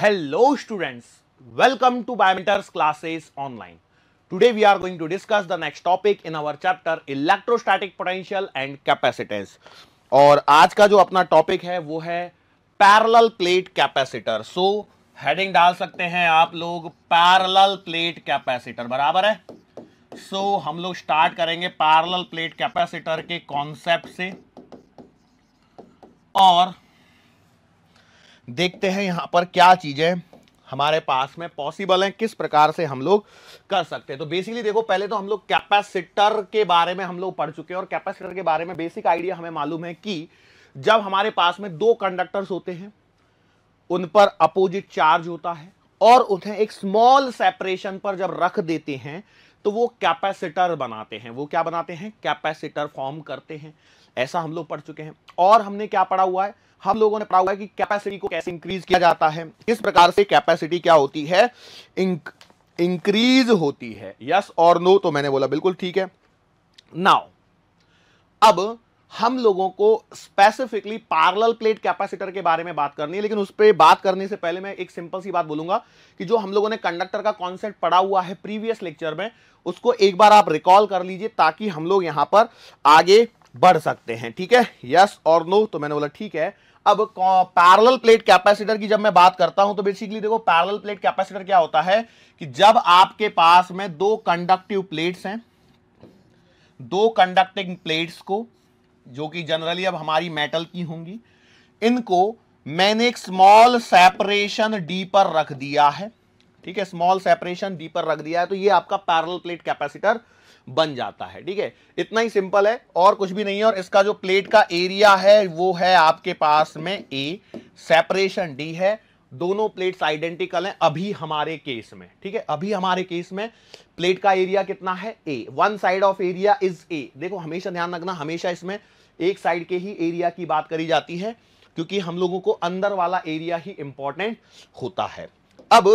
Hello students welcome to Biometers classes online today we are going to discuss the next topic in our chapter electrostatic potential and capacitance और आज का जो अपना topic है वो है parallel plate capacitor so heading डाल सकते हैं आप लोग पैरेलल प्लेट कैपेसिटर बराबर है सो so, हम लोग स्टार्ट करेंगे पैरेलल प्लेट कैपेसिटर के कॉन्सेप्ट से और देखते हैं यहाँ पर क्या चीज़ें हमारे पास में पॉसिबल है किस प्रकार से हम लोग कर सकते हैं तो बेसिकली देखो पहले तो हम लोग कैपेसिटर के बारे में हम लोग पढ़ चुके हैं और कैपेसिटर के बारे में बेसिक आइडिया हमें मालूम है कि जब हमारे पास में दो कंडक्टर्स होते हैं उन पर अपोजिट चार्ज होता है और उन्हें एक स्मॉल सेपरेशन पर जब रख देते हैं तो वो कैपेसिटर बनाते हैं वो क्या बनाते हैं कैपेसिटर फॉर्म करते हैं ऐसा हम लोग पढ़ चुके हैं और हमने क्या पढ़ा हुआ है हम लोगों ने पढ़ा हुआ है कि कैपेसिटी को कैसे इंक्रीज किया जाता है किस प्रकार से कैपेसिटी क्या होती है इंक्रीज होती है यस और नो तो मैंने बोला बिल्कुल ठीक है नाउ अब हम लोगों को स्पेसिफिकली पार्लल प्लेट कैपेसिटर के बारे में बात करनी है लेकिन उस पर बात करने से पहले मैं एक सिंपल सी बात बोलूंगा कि जो हम लोगों ने कंडक्टर का कॉन्सेप्ट पढ़ा हुआ है प्रीवियस लेक्चर में उसको एक बार आप रिकॉल कर लीजिए ताकि हम लोग यहां पर आगे बढ़ सकते हैं ठीक है यस और नो तो मैंने बोला ठीक है अब पैरल प्लेट कैपेसिटर की जब मैं बात करता हूं तो बेसिकली देखो पैरल प्लेट कैपेसिटर क्या होता है कि जब आपके पास में दो कंडक्टिव प्लेट्स हैं दो कंडक्टिंग प्लेट्स को जो कि जनरली अब हमारी मेटल की होंगी इनको मैंने एक स्मॉल सेपरेशन डी पर रख दिया है ठीक है स्मॉल सेपरेशन डी पर रख दिया है तो ये आपका पैरल प्लेट कैपेसिटर बन जाता है ठीक है इतना ही सिंपल है और कुछ भी नहीं है और इसका जो प्लेट का एरिया है वो है आपके पास में ए सेपरेशन डी है दोनों प्लेट्स आइडेंटिकल हैं अभी हमारे केस में ठीक है अभी हमारे केस में प्लेट का एरिया कितना है A one side of area is A देखो हमेशा ध्यान रखना हमेशा इसमें एक साइड के ही एरिया की बात करी जाती है क्योंकि हम लोगों को अंदर वाला एरिया ही इंपॉर्टेंट होता है अब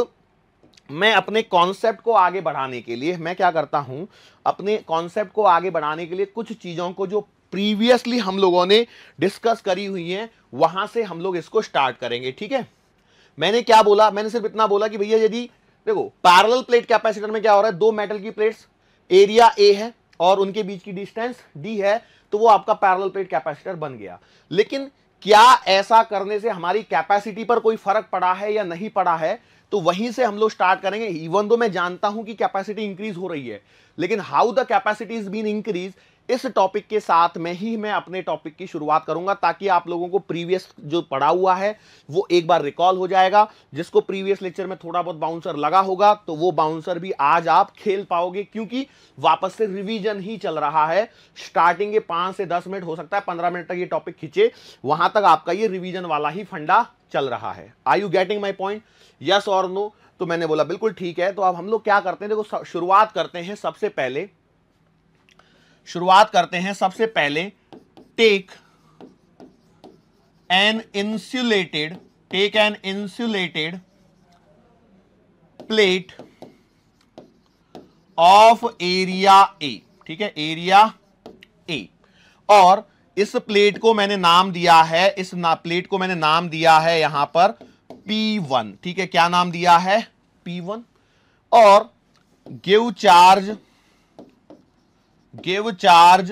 मैं अपने कॉन्सेप्ट को आगे बढ़ाने के लिए मैं क्या करता हूं अपने कॉन्सेप्ट को आगे बढ़ाने के लिए कुछ चीज़ों को जो प्रीवियसली हम लोगों ने डिस्कस करी हुई है वहां से हम लोग इसको स्टार्ट करेंगे ठीक है मैंने क्या बोला मैंने सिर्फ इतना बोला कि भैया यदि देखो पैरल प्लेट कैपेसिटर में क्या हो रहा है दो मेटल की प्लेट्स एरिया ए है और उनके बीच की डिस्टेंस डी है तो वो आपका पैरल प्लेट कैपेसिटर बन गया लेकिन क्या ऐसा करने से हमारी कैपेसिटी पर कोई फर्क पड़ा है या नहीं पड़ा है तो वहीं से हम लोग स्टार्ट करेंगे इवन दो मैं जानता हूं कि कैपेसिटी इंक्रीज हो रही है लेकिन how the capacity is been increase इस टॉपिक के साथ में ही मैं अपने टॉपिक की शुरुआत करूंगा ताकि आप लोगों को प्रीवियस जो पढ़ा हुआ है वो एक बार रिकॉल हो जाएगा जिसको प्रीवियस लेक्चर में थोड़ा बहुत बाउंसर लगा होगा तो वो बाउंसर भी आज आप खेल पाओगे क्योंकि वापस से रिवीजन ही चल रहा है स्टार्टिंग पांच से दस मिनट हो सकता है पंद्रह मिनट तक ये टॉपिक खींचे वहां तक आपका ये रिविजन वाला ही फंडा चल रहा है I you getting my point yes और नो तो मैंने बोला बिल्कुल ठीक है तो अब हम लोग क्या करते हैं देखो शुरुआत करते हैं सबसे पहले शुरुआत करते हैं सबसे पहले take an insulated take an insulated plate of area A ठीक है एरिया ए और इस प्लेट को मैंने नाम दिया है इस ना, प्लेट को मैंने नाम दिया है यहां पर P1 ठीक है क्या नाम दिया है P1 और give charge give charge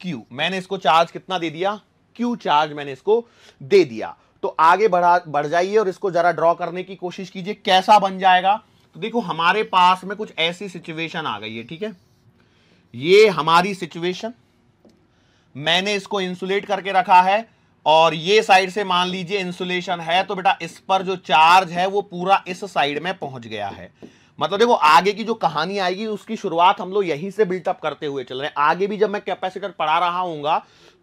Q मैंने इसको चार्ज कितना दे दिया क्यू चार्ज मैंने इसको दे दिया तो आगे बढ़ा बढ़ जाइए और इसको जरा ड्रॉ करने की कोशिश कीजिए कैसा बन जाएगा तो देखो हमारे पास में कुछ ऐसी सिचुएशन आ गई है ठीक है ये हमारी सिचुएशन मैंने इसको इंसुलेट करके रखा है और ये साइड से मान लीजिए इंसुलेशन है तो बेटा इस पर जो चार्ज है वो पूरा इस साइड में पहुंच गया है मतलब देखो आगे की जो कहानी आएगी उसकी शुरुआत हम लोग यहीं से बिल्टअप करते हुए चल रहे हैं आगे भी जब मैं कैपेसिटर पढ़ा रहा हूँ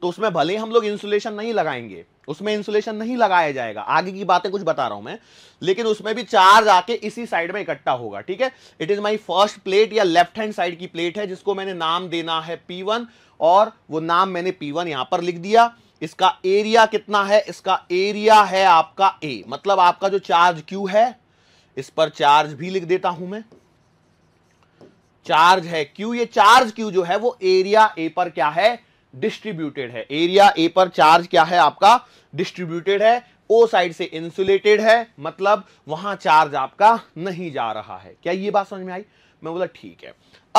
तो उसमें भले हम लोग इंसुलेशन नहीं लगाएंगे उसमें इंसुलेशन नहीं लगाया जाएगा आगे की बातें कुछ बता रहा हूं मैं लेकिन उसमें भी चार्ज आके इसी साइड में इकट्ठा होगा ठीक है it is my first plate या लेफ्ट हैंड साइड की प्लेट है जिसको मैंने नाम देना है पी वन और वो नाम मैंने पी वन यहां पर लिख दिया इसका एरिया कितना है इसका एरिया है आपका ए मतलब आपका जो चार्ज क्यू है इस पर चार्ज भी लिख देता हूं मैं चार्ज है क्यू ये चार्ज क्यू जो है वो एरिया ए पर क्या है डिस्ट्रीब्यूटेड है एरिया ए पर चार्ज क्या है आपका डिस्ट्रीब्यूटेड है ओ साइड से इंसुलेटेड है मतलब वहां चार्ज आपका नहीं जा रहा है क्या ये बात समझ में आई मैं बोला ठीक है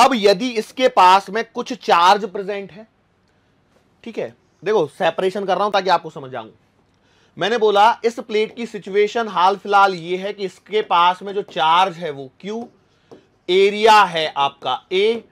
अब यदि इसके पास में कुछ चार्ज प्रेजेंट है ठीक है देखो सेपरेशन कर रहा हूं ताकि आपको समझ जाऊं मैंने बोला इस प्लेट की सिचुएशन हाल फिलहाल ये है कि इसके पास में जो चार्ज है वो क्यू एरिया है आपका ए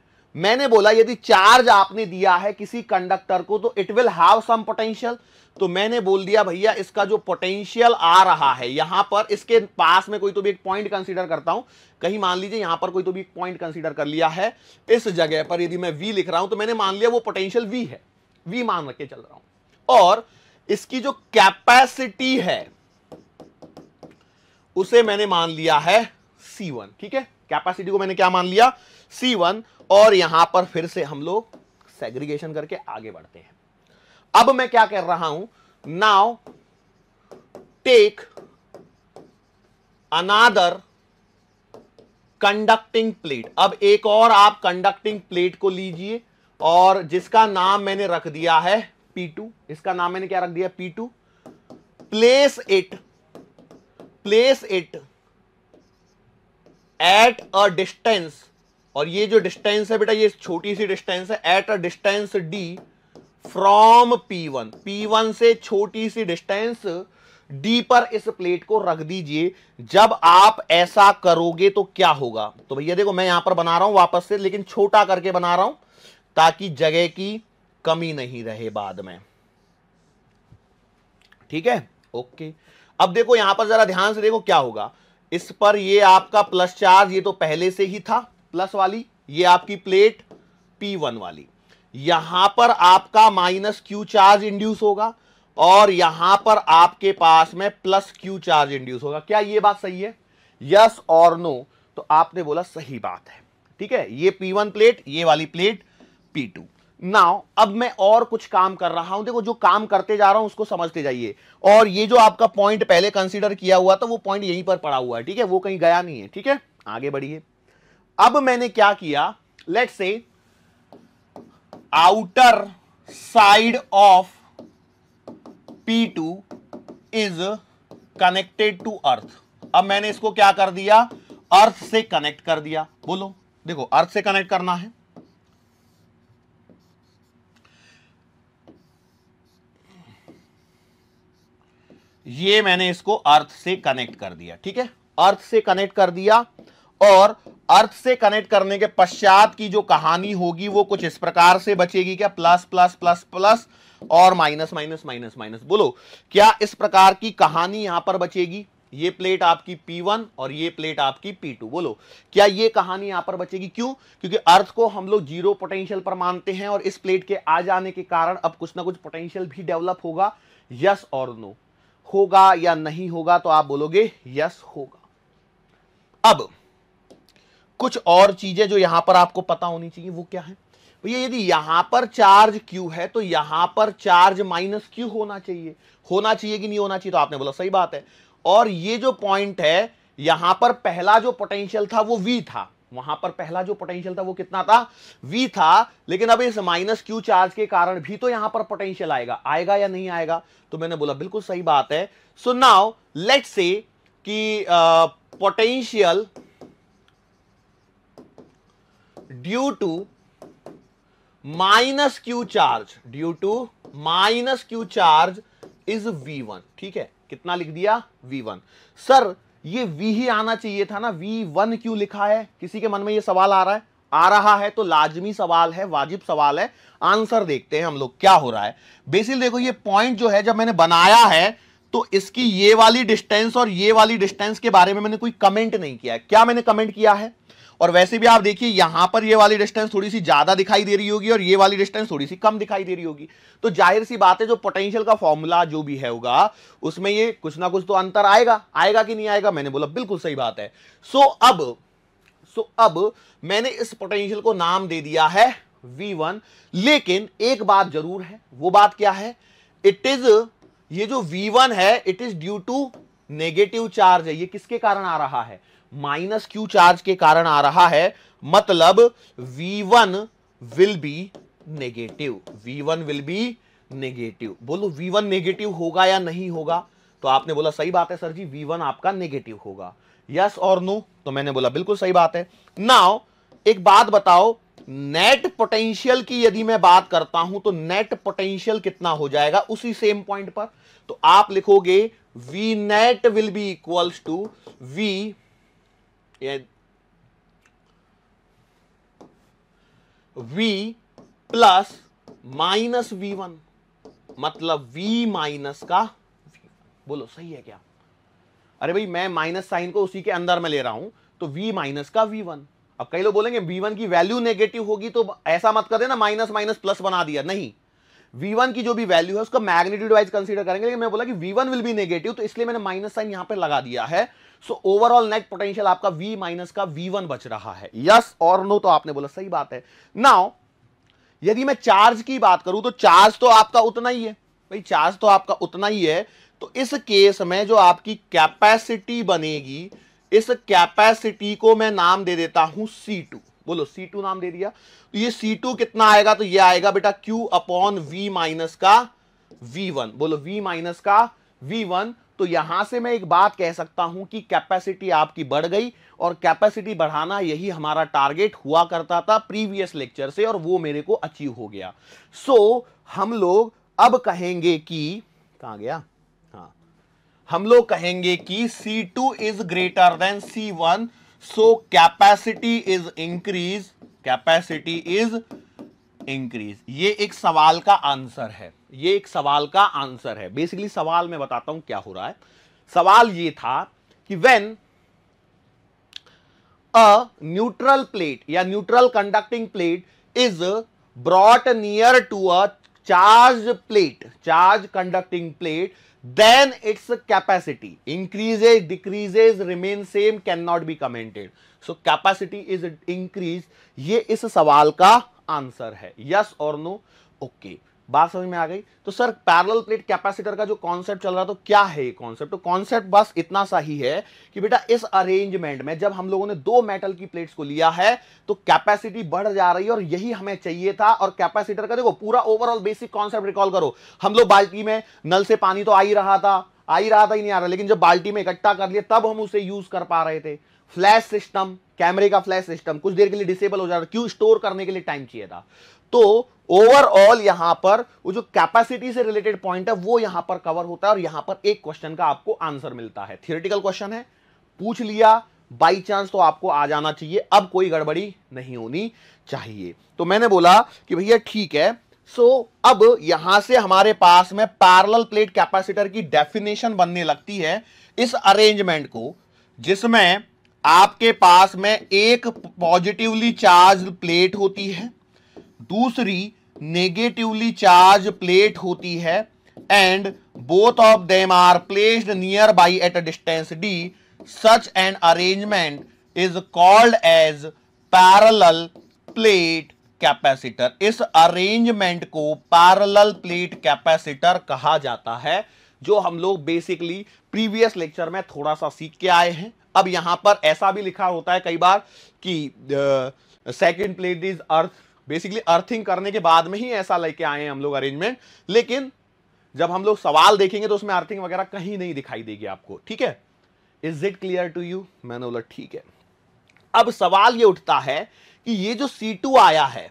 मैंने बोला यदि चार्ज आपने दिया है किसी कंडक्टर को तो it will have some potential तो मैंने बोल दिया भैया इसका जो पोटेंशियल आ रहा है यहां पर इसके पास में कोई तो भी एक पॉइंट कंसीडर करता हूं कहीं मान लीजिए यहां पर कोई तो भी एक पॉइंट कंसीडर कर लिया है इस जगह पर यदि मैं वी लिख रहा हूं तो मैंने मान लिया वो पोटेंशियल वी है वी मान रखे चल रहा हूं और इसकी जो कैपेसिटी है उसे मैंने मान लिया है C1 ठीक है कैपेसिटी को मैंने क्या मान लिया C1 और यहां पर फिर से हम लोग सेग्रीगेशन करके आगे बढ़ते हैं अब मैं क्या कर रहा हूं now take another conducting plate अब एक और आप कंडक्टिंग प्लेट को लीजिए और जिसका नाम मैंने रख दिया है P2 इसका नाम मैंने क्या रख दिया P2 place it place it at a distance और ये जो डिस्टेंस है बेटा ये छोटी सी डिस्टेंस है at a distance d from P1 P1 से छोटी सी डिस्टेंस डी पर इस प्लेट को रख दीजिए जब आप ऐसा करोगे तो क्या होगा तो भैया देखो मैं यहां पर बना रहा हूं वापस से लेकिन छोटा करके बना रहा हूं ताकि जगह की कमी नहीं रहे बाद में ठीक है ओके अब देखो यहां पर जरा ध्यान से देखो क्या होगा इस पर ये आपका प्लस चार्ज ये तो पहले से ही था प्लस वाली ये आपकी प्लेट P1 वाली यहां पर आपका माइनस क्यू चार्ज इंड्यूस होगा और यहां पर आपके पास में प्लस क्यू चार्ज इंड्यूस होगा क्या ये बात सही है यस और नो तो आपने बोला सही बात है ठीक है ये P1 प्लेट ये वाली प्लेट P2 नाउ अब मैं और कुछ काम कर रहा हूं देखो जो काम करते जा रहा हूं उसको समझते जाइए और ये जो आपका पॉइंट पहले कंसिडर किया हुआ था वो पॉइंट यहीं पर पड़ा हुआ है ठीक है वो कहीं गया नहीं है ठीक है आगे बढ़िए अब मैंने क्या किया let say outer side of P two is connected to earth अब मैंने इसको क्या कर दिया अर्थ से कनेक्ट कर दिया बोलो देखो अर्थ से कनेक्ट करना है ये मैंने इसको अर्थ से कनेक्ट कर दिया ठीक है अर्थ से कनेक्ट कर दिया और अर्थ से कनेक्ट करने के पश्चात की जो कहानी होगी वो कुछ इस प्रकार से बचेगी क्या प्लस प्लस प्लस प्लस और माइनस माइनस माइनस माइनस बोलो क्या इस प्रकार की कहानी यहां पर बचेगी ये प्लेट आपकी P1 और ये प्लेट आपकी P2 बोलो क्या ये कहानी यहां पर बचेगी क्यों क्योंकि अर्थ को हम लोग जीरो पोटेंशियल पर मानते हैं और इस प्लेट के आ जाने के कारण अब कुछ ना कुछ पोटेंशियल भी डेवलप होगा यस और नो होगा या नहीं होगा तो आप बोलोगे यस होगा अब कुछ और चीजें जो यहां पर आपको पता होनी चाहिए वो क्या है भैया यदि यहां पर चार्ज क्यू है तो यहां पर चार्ज माइनस क्यू होना चाहिए होना चाहिए कि नहीं होना चाहिए तो आपने बोला सही बात है और ये जो पॉइंट है यहां पर पहला जो पोटेंशियल था वो वी था वहां पर पहला जो पोटेंशियल था वो कितना था v था लेकिन अब इस माइनस क्यू चार्ज के कारण भी तो यहां पर पोटेंशियल आएगा आएगा या नहीं आएगा तो मैंने बोला बिल्कुल सही बात है सो नाउ लेट से कि potential due to minus Q charge due to minus Q charge is V one ठीक है कितना लिख दिया वी वन सर ये वी ही आना चाहिए था ना वी वन क्यों लिखा है किसी के मन में ये सवाल आ रहा है आ रहा है तो लाजमी सवाल है वाजिब सवाल है आंसर देखते हैं हम लोग क्या हो रहा है बेसिकली देखो ये पॉइंट जो है जब मैंने बनाया है तो इसकी ये वाली डिस्टेंस और ये वाली डिस्टेंस के बारे में मैंने कोई कमेंट नहीं किया है क्या मैंने कमेंट किया है और वैसे भी आप देखिए यहां पर ये वाली डिस्टेंस थोड़ी सी ज्यादा दिखाई दे रही होगी और ये वाली डिस्टेंस थोड़ी सी कम दिखाई दे रही होगी तो जाहिर सी बात है जो पोटेंशियल का फॉर्मूला जो भी है होगा उसमें ये कुछ ना कुछ तो अंतर आएगा आएगा कि नहीं आएगा मैंने बोला बिल्कुल सही बात है सो so, अब सो so, अब मैंने इस पोटेंशियल को नाम दे दिया है वी लेकिन एक बात जरूर है वो बात क्या है इट इज ये जो वी है it is due to negative charge है ये किसके कारण आ रहा है माइनस क्यू चार्ज के कारण आ रहा है मतलब V1 will be negative V1 will be negative बोलो V1 नेगेटिव होगा या नहीं होगा तो आपने बोला सही बात है सर जी V1 आपका नेगेटिव होगा यस और नो तो मैंने बोला बिल्कुल सही बात है नाउ एक बात बताओ नेट पोटेंशियल की यदि मैं बात करता हूं तो नेट पोटेंशियल कितना हो जाएगा उसी सेम पॉइंट पर तो आप लिखोगे V net will be equals to V and v plus minus V one मतलब v माइनस का v1 बोलो सही है क्या अरे भाई मैं माइनस साइन को उसी के अंदर में ले रहा हूं तो v माइनस का v1 अब कई लोग बोलेंगे v1 की वैल्यू नेगेटिव होगी तो ऐसा मत कर देना माइनस माइनस प्लस बना दिया नहीं v1 की जो भी वैल्यू है उसका मैग्नेटिव वाइज कंसीडर करेंगे लेकिन मैं बोला कि v1 विल बी नेगेटिव तो इसलिए मैंने माइनस साइन यहां पर लगा दिया है सो ओवरऑल नेट पोटेंशियल आपका वी माइनस का वी वन बच रहा है यस और नो तो आपने बोला सही बात है नाउ यदि मैं चार्ज की बात करूं तो चार्ज तो आपका उतना ही है भाई चार्ज तो आपका उतना ही है तो इस केस में जो आपकी कैपेसिटी बनेगी इस कैपेसिटी को मैं नाम दे देता हूं C2 बोलो C2 नाम दे दिया तो ये C2 कितना आएगा तो ये आएगा बेटा Q अपॉन V माइनस का V1 बोलो V माइनस का V1 तो यहां से मैं एक बात कह सकता हूं कि कैपेसिटी आपकी बढ़ गई और कैपेसिटी बढ़ाना यही हमारा टारगेट हुआ करता था प्रीवियस लेक्चर से और वो मेरे को अचीव हो गया सो so, हम लोग अब कहेंगे कि कहा गया हाँ हम लोग कहेंगे कि C two is greater than C one so capacity is increase capacity is increase ये एक सवाल का आंसर है ये एक सवाल का आंसर है बेसिकली सवाल मैं बताता हूं क्या हो रहा है सवाल ये था कि वेन अ न्यूट्रल प्लेट या neutral conducting plate is brought near to a charge plate charge conducting plate then its capacity increases decreases remain same can not be commented so capacity is increase ये इस सवाल का answer है yes और no okay बात समझ में आ गई तो सर पैरल प्लेट कैपेसिटर का जो कॉन्सेप्ट चल रहा तो क्या है ये कॉन्सेप्ट तो कॉन्सेप्ट बस इतना सा ही है कि बेटा इस अरेंजमेंट में जब हम लोगों ने दो मेटल की प्लेट्स को लिया है तो कैपेसिटी बढ़ जा रही है और यही हमें चाहिए था और कैपेसिटर का देखो पूरा ओवरऑल बेसिक कॉन्सेप्ट रिकॉल करो हम लोग बाल्टी में नल से पानी तो आ ही रहा था आ ही रहा था ही नहीं आ रहा लेकिन जब बाल्टी में इकट्ठा कर लिया तब हम उसे यूज कर पा रहे थे फ्लैश सिस्टम कैमरे का फ्लैश सिस्टम कुछ देर के लिए डिसेबल हो जा रहा क्यों स्टोर करने के लिए टाइम चाहिए था तो ओवरऑल यहां पर वो जो कैपेसिटी से रिलेटेड पॉइंट है वो यहां पर कवर होता है और यहां पर एक क्वेश्चन का आपको आंसर मिलता है थियोरिटिकल क्वेश्चन है पूछ लिया बाय चांस तो आपको आ जाना चाहिए अब कोई गड़बड़ी नहीं होनी चाहिए तो मैंने बोला कि भैया ठीक है सो so, अब यहां से हमारे पास में पैरल प्लेट कैपेसिटर की डेफिनेशन बनने लगती है इस अरेंजमेंट को जिसमें आपके पास में एक पॉजिटिवली चार्ज प्लेट होती है दूसरी नेगेटिवली चार्ज प्लेट होती है and both of them are placed nearby at a distance D such an arrangement is called as parallel plate capacitor इस अरेंजमेंट को पैरल प्लेट कैपेसिटर कहा जाता है जो हम लोग बेसिकली प्रीवियस लेक्चर में थोड़ा सा सीख के आए हैं अब यहां पर ऐसा भी लिखा होता है कई बार कि second plate is earth basically earthing करने के बाद में ही ऐसा लेके आए हैं हम लोग अरेंजमेंट लेकिन जब हम लोग सवाल देखेंगे तो उसमें अर्थिंग वगैरह कहीं नहीं दिखाई देगी आपको ठीक है is it clear to you मैंने बोला ठीक है अब सवाल ये उठता है कि ये जो C2 आया है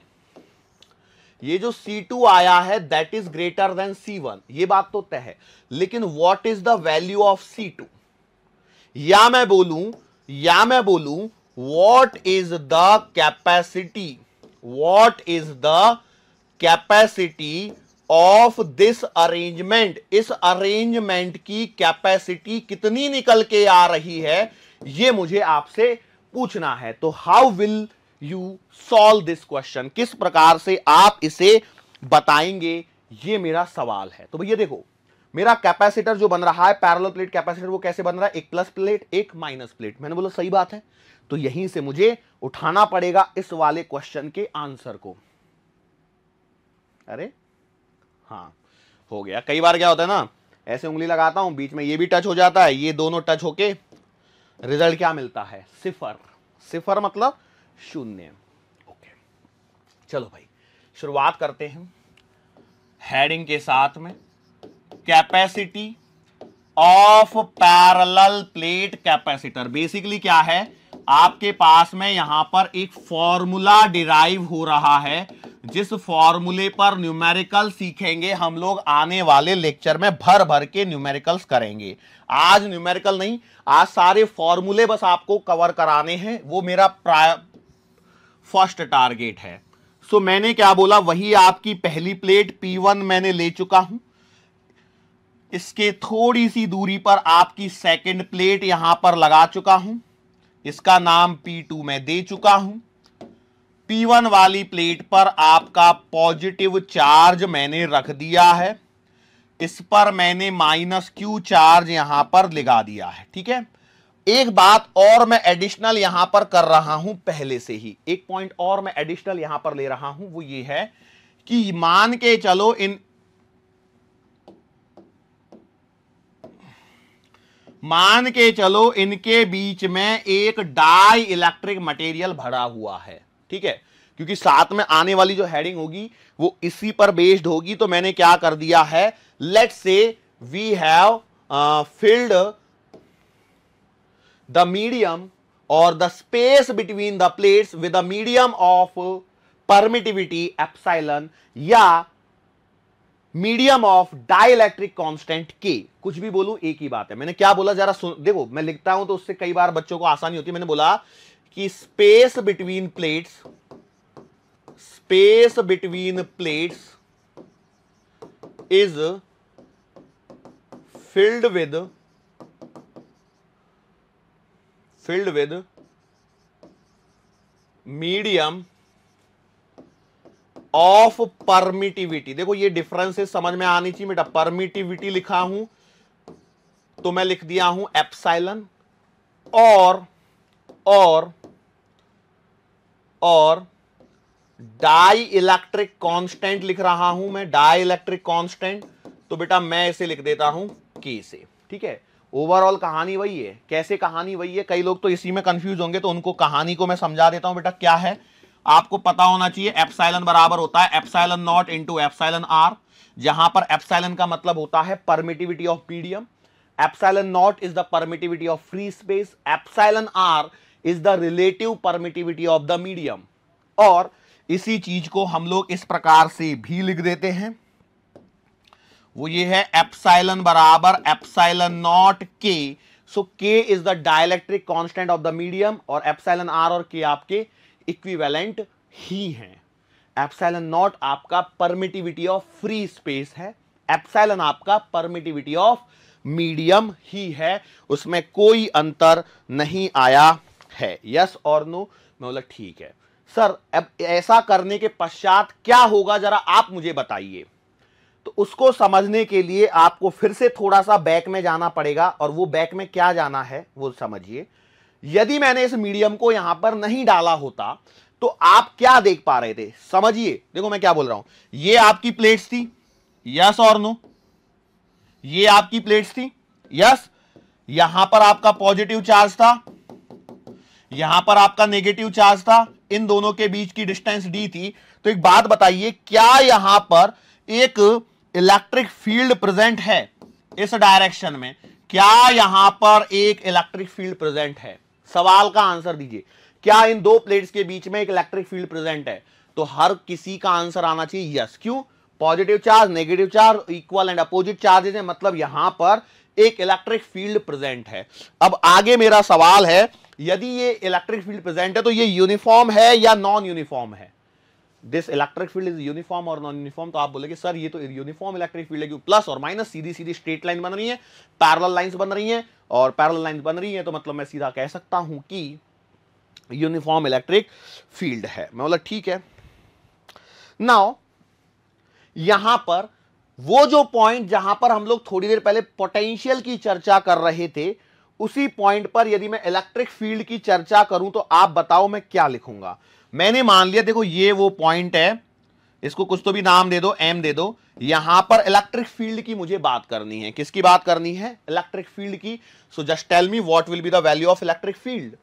ये जो C2 आया है that is greater then C1 ये बात तो तय है लेकिन what is the value of C2 या मैं बोलूं या मैं बोलूं what is the capacity what is the capacity of this arrangement इस अरेंजमेंट की कैपेसिटी कितनी निकल के आ रही है ये मुझे आपसे पूछना है तो how will you solve this question किस प्रकार से आप इसे बताएंगे ये मेरा सवाल है तो भैया देखो मेरा कैपेसिटर जो बन रहा है पैरेलल प्लेट कैपेसिटर वो कैसे बन रहा है एक प्लस प्लेट एक माइनस प्लेट मैंने बोला सही बात है तो यहीं से मुझे उठाना पड़ेगा इस वाले क्वेश्चन के आंसर को अरे हाँ हो गया कई बार क्या होता है ना ऐसे उंगली लगाता हूं बीच में ये भी टच हो जाता है ये दोनों टच होके रिजल्ट क्या मिलता है सिफर सिफर मतलब शून्य ओके चलो भाई शुरुआत करते हैं हेडिंग के साथ में capacity of parallel plate capacitor basically क्या है आपके पास में यहां पर एक फॉर्मूला डिराइव हो रहा है जिस फॉर्मूले पर न्यूमेरिकल सीखेंगे हम लोग आने वाले लेक्चर में भर भर के न्यूमेरिकल्स करेंगे आज न्यूमेरिकल नहीं आज सारे फॉर्मूले बस आपको कवर कराने हैं वो मेरा प्राय फर्स्ट टारगेट है सो so, मैंने क्या बोला वही आपकी पहली प्लेट P1 मैंने ले चुका हूं इसके थोड़ी सी दूरी पर आपकी सेकंड प्लेट यहां पर लगा चुका हूं इसका नाम P2 मैं दे चुका हूं P1 वाली प्लेट पर आपका पॉजिटिव चार्ज मैंने रख दिया है इस पर मैंने माइनस क्यू चार्ज यहां पर लगा दिया है ठीक है एक बात और मैं एडिशनल यहां पर कर रहा हूं पहले से ही एक पॉइंट और मैं एडिशनल यहां पर ले रहा हूं वो ये है कि मान के चलो इन मान के चलो इनके बीच में एक डाई इलेक्ट्रिक मटेरियल भरा हुआ है ठीक है क्योंकि साथ में आने वाली जो हेडिंग होगी वो इसी पर बेस्ड होगी तो मैंने क्या कर दिया है let say we have filled the medium और the space between the plates with the medium of permittivity epsilon या medium of dielectric constant K कुछ भी बोलूं एक ही बात है मैंने क्या बोला जरा देखो मैं लिखता हूं तो उससे कई बार बच्चों को आसानी होती है मैंने बोला कि space between plates space between plates is filled with filled with medium of permittivity देखो ये डिफरेंसेस समझ में आनी चाहिए बेटा परमिटिविटी लिखा हूं तो मैं लिख दिया हूं एप्साइलन और और और डाई इलेक्ट्रिक कॉन्स्टेंट लिख रहा हूं मैं डाई इलेक्ट्रिक कॉन्स्टेंट तो बेटा मैं इसे लिख देता हूं के से ठीक है ओवरऑल कहानी वही है कैसे कहानी वही है कई लोग तो इसी में कंफ्यूज होंगे तो उनको कहानी को मैं समझा देता हूं बेटा क्या है आपको पता होना चाहिए एप्साइलन बराबर होता है epsilon naught into epsilon R जहां पर एप्साइलन का मतलब होता है permittivity of medium epsilon naught is the permittivity of free space epsilon R is the relative permittivity of the medium और इसी चीज को हम लोग इस प्रकार से भी लिख देते हैं वो ये है एप्साइलन बराबर epsilon naught K so K is the dielectric constant of the medium और एप्साइलन आर और के आपके इक्विवेलेंट ही हैं एप्सैलन नॉट आपका परमिटिविटी ऑफ फ्री स्पेस है एप्सैलन आपका परमिटिविटी ऑफ मीडियम ही है उसमें कोई अंतर नहीं आया है यस और नो मैं बोला ठीक है सर अब ऐसा करने के पश्चात क्या होगा जरा आप मुझे बताइए तो उसको समझने के लिए आपको फिर से थोड़ा सा बैक में जाना पड़ेगा और वो बैक में क्या जाना है वो समझिए यदि मैंने इस मीडियम को यहां पर नहीं डाला होता तो आप क्या देख पा रहे थे समझिए देखो मैं क्या बोल रहा हूं ये आपकी प्लेट्स थी यस और नो ये आपकी प्लेट्स थी यस यहां पर आपका पॉजिटिव चार्ज था यहां पर आपका नेगेटिव चार्ज था इन दोनों के बीच की डिस्टेंस डी थी तो एक बात बताइए क्या यहां पर एक इलेक्ट्रिक फील्ड प्रेजेंट है इस डायरेक्शन में क्या यहां पर एक इलेक्ट्रिक फील्ड प्रेजेंट है सवाल का आंसर दीजिए क्या इन दो प्लेट्स के बीच में एक इलेक्ट्रिक फील्ड प्रेजेंट है तो हर किसी का आंसर आना चाहिए यस क्यों positive charge negative charge equal and opposite charges है मतलब यहां पर एक इलेक्ट्रिक फील्ड प्रेजेंट है अब आगे मेरा सवाल है यदि ये इलेक्ट्रिक फील्ड प्रेजेंट है तो ये यूनिफॉर्म है या नॉन यूनिफॉर्म है this electric field is uniform और नॉन यूनिफॉर्म तो आप बोलेंगे सर ये तो यूनिफॉर्म इलेक्ट्रिक फील्ड है प्लस और माइनस सीधी सीधी स्ट्रेट लाइन बन रही है पैरल लाइन बन रही है और पैरल लाइन बन रही है तो मतलब मैं सीधा कह सकता हूं कि यूनिफॉर्म इलेक्ट्रिक फील्ड है मैं बोला ठीक है नाउ यहां पर वो जो पॉइंट जहां पर हम लोग थोड़ी देर पहले पोटेंशियल की चर्चा कर रहे थे उसी पॉइंट पर यदि मैं इलेक्ट्रिक फील्ड की चर्चा करूं तो आप बताओ मैं क्या लिखूंगा मैंने मान लिया देखो ये वो पॉइंट है इसको कुछ तो भी नाम दे दो एम दे दो यहां पर इलेक्ट्रिक फील्ड की मुझे बात करनी है किसकी बात करनी है इलेक्ट्रिक फील्ड की so just tell me what will be the value of electric field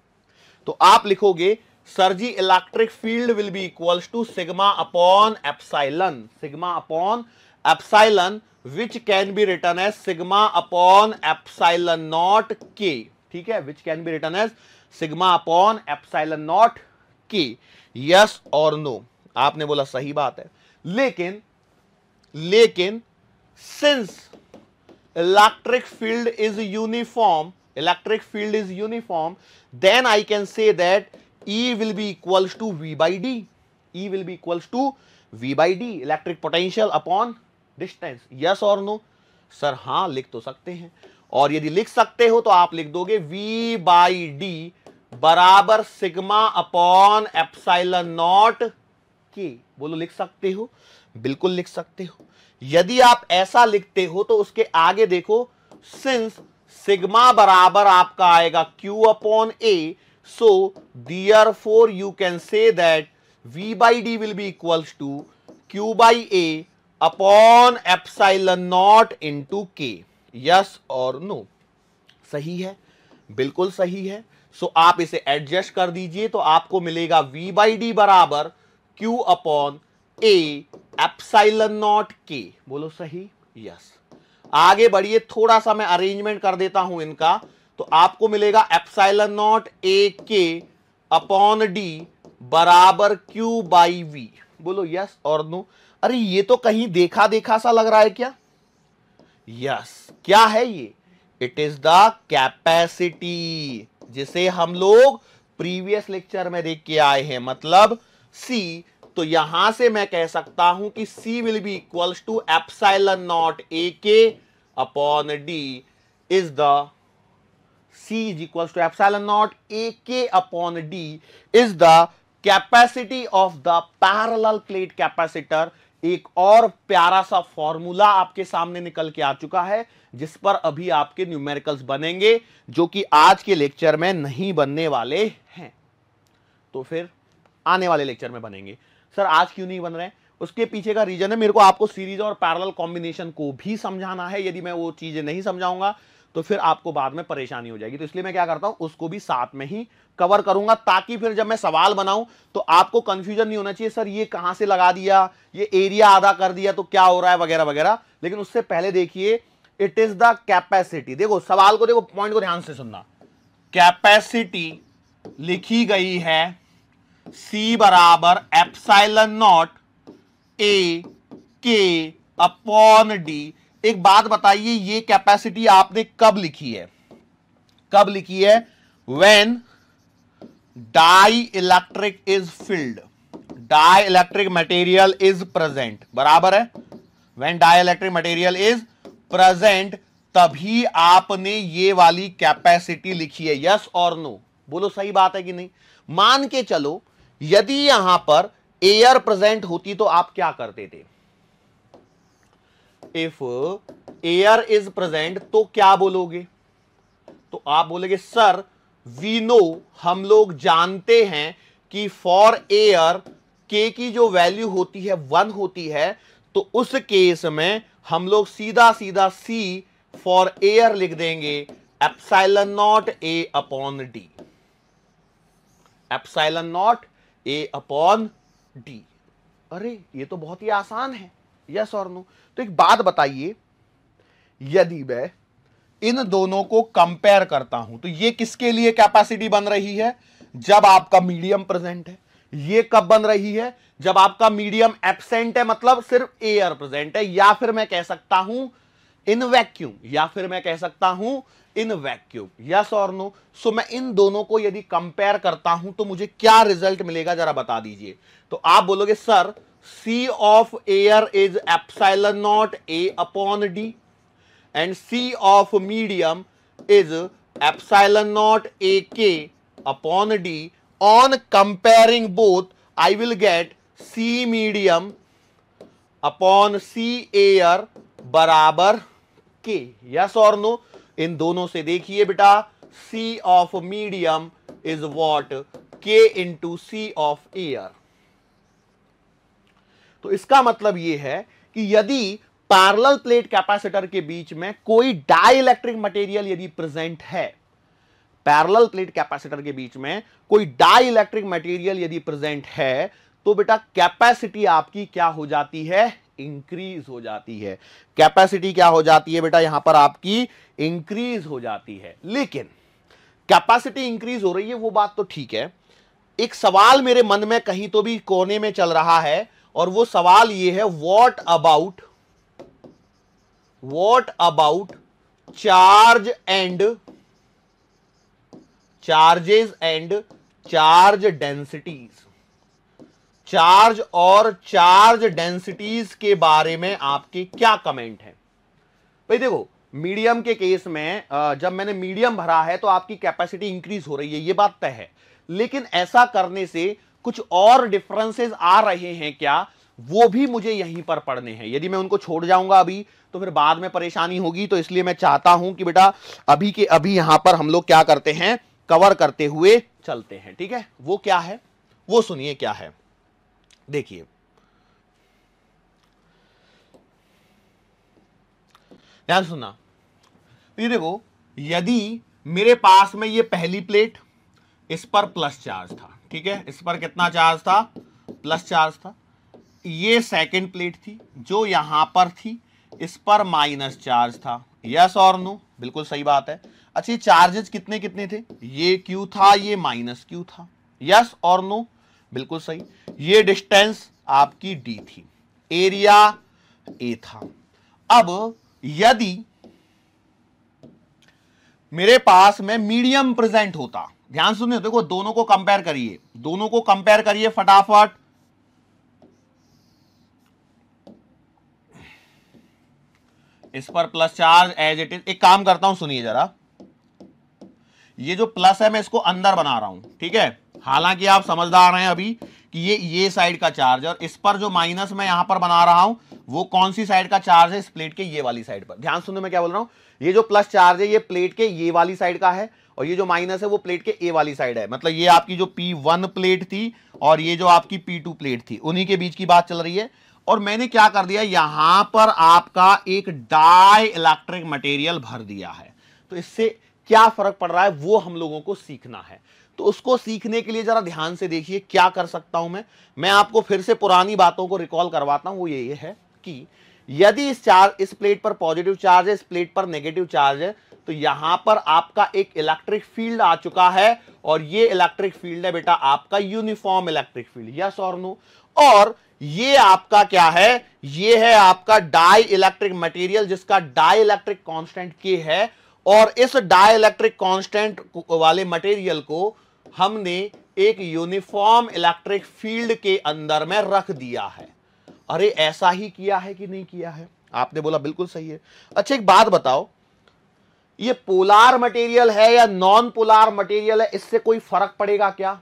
तो आप लिखोगे sir ji electric field will be equals to sigma upon epsilon sigma upon epsilon which can be written as sigma upon epsilon naught K ठीक है which can be written as sigma upon epsilon naught K yes और no आपने बोला सही बात है लेकिन लेकिन since electric field is uniform electric field is uniform then I can say that E will be equals to V by D E will be equals to V by D electric potential upon distance yes और no sir हां लिख तो सकते हैं और यदि लिख सकते हो तो आप लिख दोगे वी बाई डी बराबर sigma upon epsilon naught K बोलो लिख सकते हो बिल्कुल लिख सकते हो यदि आप ऐसा लिखते हो तो उसके आगे देखो सिंस सिग्मा बराबर आपका आएगा Q upon A so therefore you can say that V by D will be equals to Q by A upon epsilon naught into K yes और नो सही है बिल्कुल सही है सो आप इसे एडजस्ट कर दीजिए तो आपको मिलेगा v बाई डी बराबर q upon A epsilon naught K बोलो सही यस आगे बढ़िए थोड़ा सा मैं अरेंजमेंट कर देता हूं इनका तो आपको मिलेगा epsilon not A K upon D बराबर q बाई वी बोलो यस और नो अरे ये तो कहीं देखा देखा सा लग रहा है क्या यस क्या है ये इट इज द कैपेसिटी जिसे हम लोग प्रीवियस लेक्चर में देख के आए हैं मतलब सी तो यहां से मैं कह सकता हूं कि C will be equals to epsilon not A K upon D is the C is equals to epsilon not A K upon D is the capacity of the parallel plate capacitor एक और प्यारा सा formula आपके सामने निकल के आ चुका है जिस पर अभी आपके न्यूमेरिकल्स बनेंगे जो कि आज के लेक्चर में नहीं बनने वाले हैं तो फिर आने वाले लेक्चर में बनेंगे सर आज क्यों नहीं बन रहे उसके पीछे का रीजन है मेरे को आपको सीरीज और पैरल कॉम्बिनेशन को भी समझाना है यदि मैं वो चीज़ें नहीं समझाऊंगा तो फिर आपको बाद में परेशानी हो जाएगी तो इसलिए मैं क्या करता हूं उसको भी साथ में ही कवर करूंगा ताकि फिर जब मैं सवाल बनाऊं तो आपको कंफ्यूजन नहीं होना चाहिए सर ये कहां से लगा दिया ये एरिया आधा कर दिया तो क्या हो रहा है वगैरह वगैरह लेकिन उससे पहले देखिए इट इज द कैपेसिटी देखो सवाल को देखो पॉइंट को ध्यान से सुनना कैपेसिटी लिखी गई है सी बराबर epsilon not A K upon D एक बात बताइए ये कैपेसिटी आपने कब लिखी है कब लिखी है when dielectric is filled dielectric material is present बराबर है when dielectric material is present तभी आपने ये वाली कैपेसिटी लिखी है यस और नो बोलो सही बात है कि नहीं मान के चलो यदि यहां पर एयर प्रेजेंट होती तो आप क्या करते थे इफ एयर इज प्रेजेंट तो क्या बोलोगे तो आप बोलेंगे सर वी नो हम लोग जानते हैं कि फॉर एयर के की जो वैल्यू होती है वन होती है तो उस केस में हम लोग सीधा सीधा सी फॉर एयर लिख देंगे epsilon not A upon D epsilon not A upon D अरे ये तो बहुत ही आसान है यस और नो तो एक बात बताइए यदि मैं इन दोनों को कंपेयर करता हूं तो ये किसके लिए कैपेसिटी बन रही है जब आपका मीडियम प्रेजेंट है ये कब बन रही है जब आपका मीडियम एबसेंट है मतलब सिर्फ एयर प्रेजेंट है या फिर मैं कह सकता हूं इन वैक्यूम या फिर मैं कह सकता हूं इन वैक्यूम यस और नो सो मैं इन दोनों को यदि कंपेयर करता हूं तो मुझे क्या रिजल्ट मिलेगा जरा बता दीजिए तो आप बोलोगे sir C of air is epsilon naught A upon D and C of medium is epsilon naught A K upon D on comparing both I will get C medium upon C air बराबर K yes और no इन दोनों से देखिए बेटा C of medium is what K into C of air तो इसका मतलब यह है कि यदि पैरल प्लेट कैपेसिटर के बीच में कोई डाइलेक्ट्रिक मटेरियल यदि प्रेजेंट है पैरल प्लेट कैपेसिटर के बीच में कोई डाइलेक्ट्रिक मटेरियल यदि प्रेजेंट है तो बेटा कैपेसिटी आपकी क्या हो जाती है इंक्रीज हो जाती है कैपेसिटी क्या हो जाती है बेटा यहां पर आपकी इंक्रीज हो जाती है लेकिन कैपेसिटी इंक्रीज हो रही है वो बात तो ठीक है एक सवाल मेरे मन में कहीं तो भी कोने में चल रहा है और वो सवाल ये है what about what about charge and charges and charge densities charge और चार्ज डेंसिटीज के बारे में आपके क्या कमेंट है भाई देखो मीडियम के केस में जब मैंने मीडियम भरा है तो आपकी कैपेसिटी इंक्रीज हो रही है ये बात तय है लेकिन ऐसा करने से कुछ और डिफरेंसेस आ रहे हैं क्या वो भी मुझे यहीं पर पढ़ने हैं यदि मैं उनको छोड़ जाऊंगा अभी तो फिर बाद में परेशानी होगी तो इसलिए मैं चाहता हूं कि बेटा अभी के अभी यहां पर हम लोग क्या करते हैं कवर करते हुए चलते हैं ठीक है वो क्या है वो सुनिए क्या है देखिए ध्यान सुनना तो ये देखो यदि मेरे पास में ये पहली प्लेट इस पर प्लस चार्ज था ठीक है इस पर कितना चार्ज था प्लस चार्ज था ये सेकंड प्लेट थी जो यहां पर थी इस पर माइनस चार्ज था यस और नो बिल्कुल सही बात है अच्छा ये चार्जेस कितने कितने थे ये क्यू था ये माइनस क्यू था यस और नो बिल्कुल सही ये डिस्टेंस आपकी डी थी एरिया ए था अब यदि मेरे पास में मीडियम प्रेजेंट होता ध्यान सुनिए देखो दोनों को कंपेयर करिए दोनों को कंपेयर करिए फटाफट इस पर plus charge as it is एक काम करता हूं सुनिए जरा ये जो प्लस है मैं इसको अंदर बना रहा हूं ठीक है हालांकि आप समझदार हैं अभी कि ये ये साइड का चार्ज और इस पर जो माइनस मैं यहां पर बना रहा हूं वो कौन सी साइड का चार्ज है इस प्लेट के ये वाली साइड पर ध्यान सुनो मैं क्या बोल रहा हूं ये जो प्लस चार्ज है ये प्लेट के ये वाली साइड का है और ये जो माइनस है वो प्लेट के ए वाली साइड है मतलब ये आपकी जो पी वन प्लेट थी और ये जो आपकी पी टू प्लेट थी उन्हीं के बीच की बात चल रही है और मैंने क्या कर दिया यहां पर आपका एक डाई इलेक्ट्रिक मटेरियल भर दिया है तो इससे क्या फर्क पड़ रहा है वो हम लोगों को सीखना है तो उसको सीखने के लिए जरा ध्यान से देखिए क्या कर सकता हूं मैं मैं आपको फिर से पुरानी बातों को रिकॉल करवाता हूं वो ये है कि यदि इस चार्ज इस प्लेट पर पॉजिटिव चार्ज है इस प्लेट पर नेगेटिव चार्ज है तो यहां पर आपका एक इलेक्ट्रिक फील्ड आ चुका है और ये इलेक्ट्रिक फील्ड है बेटा आपका यूनिफॉर्म इलेक्ट्रिक फील्ड यस और नो और ये आपका क्या है ये है आपका डाई इलेक्ट्रिक मटेरियल जिसका डाई इलेक्ट्रिक कॉन्स्टेंट के है और इस डाई इलेक्ट्रिक कॉन्स्टेंट वाले मटेरियल को हमने एक यूनिफॉर्म इलेक्ट्रिक फील्ड के अंदर में रख दिया है अरे ऐसा ही किया है कि नहीं किया है आपने बोला बिल्कुल सही है अच्छा एक बात बताओ ये पोलार मटेरियल है या नॉन पोलार मटेरियल है इससे कोई फर्क पड़ेगा क्या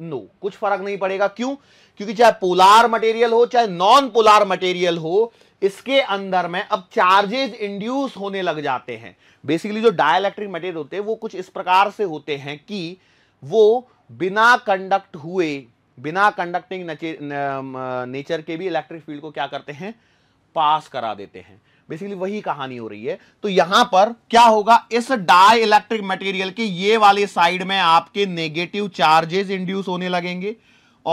नो no, कुछ फर्क नहीं पड़ेगा क्यों क्योंकि चाहे पोलार मटेरियल हो चाहे नॉन पोलार मटेरियल हो इसके अंदर में अब चार्जेज इंड्यूस होने लग जाते हैं बेसिकली जो डायलैक्ट्रिक मटेरियल होते हैं वो कुछ इस प्रकार से होते हैं कि वो बिना कंडक्ट हुए बिना कंडक्टिंग नेचर के भी इलेक्ट्रिक फील्ड को क्या करते हैं पास करा देते हैं बेसिकली वही कहानी हो रही है तो यहां पर क्या होगा इस डाई इलेक्ट्रिक मटेरियल के ये वाले साइड में आपके नेगेटिव चार्जेस इंड्यूस होने लगेंगे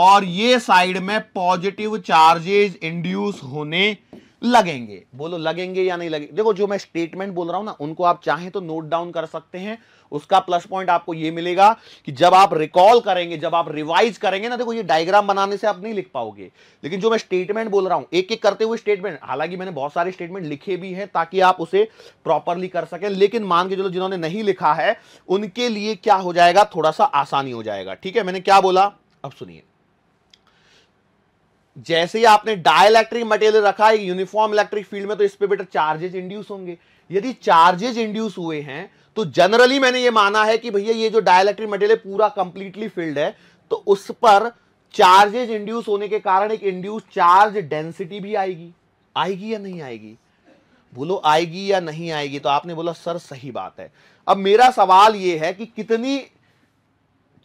और ये साइड में पॉजिटिव चार्जेस इंड्यूस होने लगेंगे बोलो लगेंगे या नहीं लगेंगे देखो जो मैं स्टेटमेंट बोल रहा हूं ना उनको आप चाहें तो नोट डाउन कर सकते हैं उसका प्लस पॉइंट आपको ये मिलेगा कि जब आप रिकॉल करेंगे जब आप रिवाइज करेंगे ना देखो ये डायग्राम बनाने से आप नहीं लिख पाओगे लेकिन जो मैं स्टेटमेंट बोल रहा हूं एक एक करते हुए स्टेटमेंट हालांकि मैंने बहुत सारे स्टेटमेंट लिखे भी हैं ताकि आप उसे प्रॉपरली कर सकें लेकिन मान के चलो जिन्होंने नहीं लिखा है उनके लिए क्या हो जाएगा थोड़ा सा आसानी हो जाएगा ठीक है मैंने क्या बोला अब सुनिए जैसे ही आपने डायलैक्ट्रिक मटेरियल रखा है यूनिफॉर्म इलेक्ट्रिक फील्ड में तो इस पर बेटर चार्जेज इंड्यूस होंगे यदि चार्जेज इंड्यूस हुए हैं तो जनरली मैंने ये माना है कि भैया ये जो डायलैक्ट्रिक मटेरियल पूरा कंप्लीटली फिल्ड है तो उस पर चार्जेज इंड्यूस होने के कारण एक इंड्यूस चार्ज डेंसिटी भी आएगी आएगी या नहीं आएगी बोलो आएगी या नहीं आएगी तो आपने बोला सर सही बात है अब मेरा सवाल यह है कि कितनी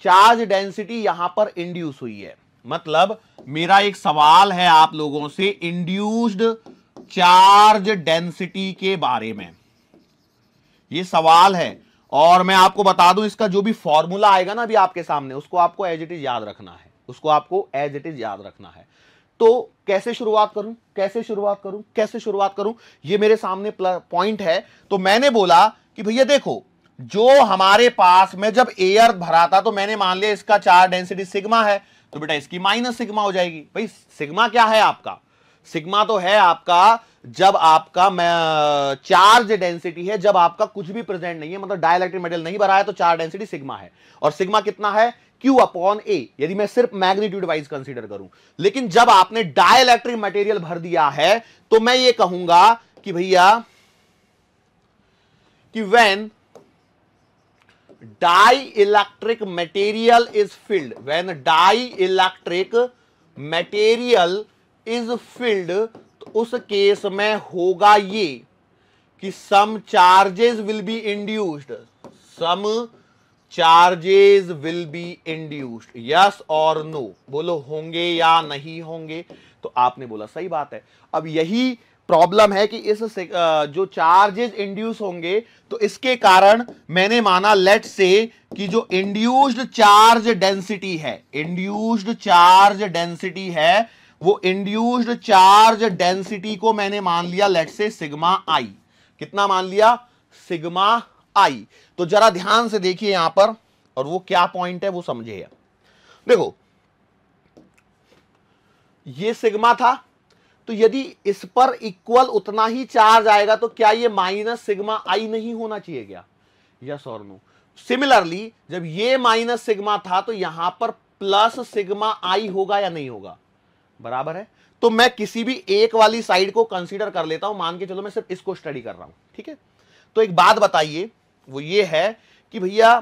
चार्ज डेंसिटी यहां पर इंड्यूस हुई है मतलब मेरा एक सवाल है आप लोगों से इंड्यूस्ड चार्ज डेंसिटी के बारे में ये सवाल है और मैं आपको बता दूं इसका जो भी फॉर्मूला आएगा ना अभी आपके सामने उसको आपको एज इट इज याद रखना है उसको आपको एज इट इज याद रखना है तो कैसे शुरुआत करूं कैसे शुरुआत करूं कैसे शुरुआत करूं ये मेरे सामने पॉइंट है तो मैंने बोला कि भैया देखो जो हमारे पास में जब एयर भरा था तो मैंने मान लिया इसका चार डेंसिटी सिग्मा है तो बेटा इसकी माइनस सिग्मा हो जाएगी भाई सिग्मा क्या है आपका सिग्मा तो है आपका जब आपका चार्ज डेंसिटी है जब आपका कुछ भी प्रेजेंट नहीं है मतलब डायलैक्ट्रिक मेटेरियल नहीं भरा है तो चार्ज डेंसिटी सिग्मा है और सिग्मा कितना है क्यू अपॉन ए यदि मैं सिर्फ मैग्नीट्यूड वाइज कंसिडर करूं लेकिन जब आपने डायलैक्ट्रिक मटेरियल भर दिया है तो मैं ये कहूंगा कि भैया कि when die material is filled when dielectric material is filled तो उस केस में होगा ये कि some charges will be induced some charges will be induced yes और नो बोलो होंगे या नहीं होंगे तो आपने बोला सही बात है अब यही प्रॉब्लम है कि इस जो चार्जेस इंड्यूस होंगे तो इसके कारण मैंने माना लेट से कि जो इंड्यूस्ड चार्ज डेंसिटी है इंड्यूस्ड चार्ज डेंसिटी है वो इंड्यूस्ड चार्ज डेंसिटी को मैंने मान लिया लेट से सिग्मा आई कितना मान लिया सिग्मा आई तो जरा ध्यान से देखिए यहां पर और वो क्या पॉइंट है वो समझिए देखो ये सिग्मा था तो यदि इस पर इक्वल उतना ही चार्ज आएगा तो क्या ये माइनस सिग्मा आई नहीं होना चाहिए क्या यस और नो सिमिलरली जब ये माइनस सिग्मा था तो यहां पर प्लस सिग्मा आई होगा या नहीं होगा बराबर है तो मैं किसी भी एक वाली साइड को कंसीडर कर लेता हूं मान के चलो मैं सिर्फ इसको स्टडी कर रहा हूं ठीक है तो एक बात बताइए वो ये है कि भैया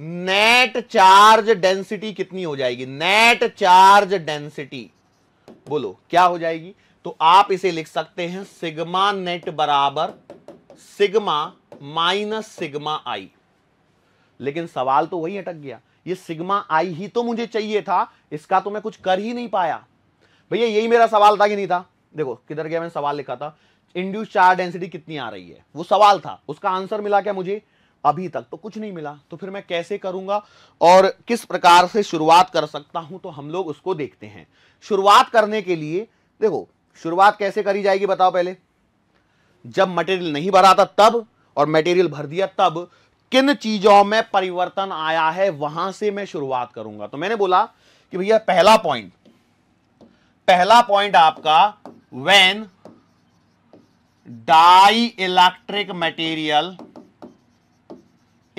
नेट चार्ज डेंसिटी कितनी हो जाएगी नेट चार्ज डेंसिटी बोलो क्या हो जाएगी तो आप इसे लिख सकते हैं सिग्मा नेट बराबर सिग्मा माइनस सिग्मा आई लेकिन सवाल तो वही अटक गया ये सिग्मा आई ही तो मुझे चाहिए था इसका तो मैं कुछ कर ही नहीं पाया भैया यही मेरा सवाल था कि नहीं था देखो किधर गया मैंने सवाल लिखा था इंड्यूस चार्ज डेंसिटी कितनी आ रही है वो सवाल था उसका आंसर मिला क्या मुझे अभी तक तो कुछ नहीं मिला तो फिर मैं कैसे करूंगा और किस प्रकार से शुरुआत कर सकता हूं तो हम लोग उसको देखते हैं शुरुआत करने के लिए देखो शुरुआत कैसे करी जाएगी बताओ पहले जब मटेरियल नहीं भरा था तब और मटेरियल भर दिया तब किन चीजों में परिवर्तन आया है वहां से मैं शुरुआत करूंगा तो मैंने बोला कि भैया पहला पॉइंट पहला पॉइंट आपका when dielectric material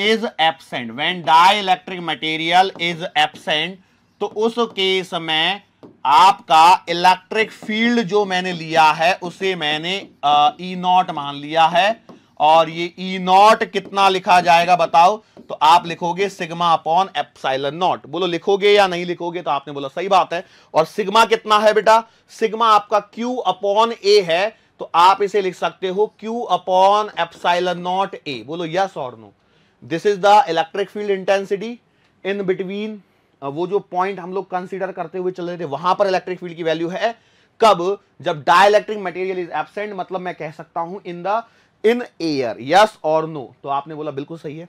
is absent when dielectric material is absent तो उस केस में आपका इलेक्ट्रिक फील्ड जो मैंने लिया है उसे मैंने ई नॉट e मान लिया है और ये E नॉट कितना लिखा जाएगा बताओ तो आप लिखोगे सिग्मा अपॉन एपसाइल नॉट बोलो लिखोगे या नहीं लिखोगे तो आपने बोला सही बात है और सिग्मा कितना है बेटा सिग्मा आपका Q अपॉन A है तो आप इसे लिख सकते हो Q upon epsilon not A बोलो यस और no this is the electric field intensity in between वो जो पॉइंट हम लोग कंसिडर करते हुए चल रहे थे वहां पर इलेक्ट्रिक फील्ड की वैल्यू है कब जब डायलैक्ट्रिक मटेरियल इज एबसेंट मतलब मैं कह सकता हूं in the in air yes और नो तो आपने बोला बिल्कुल सही है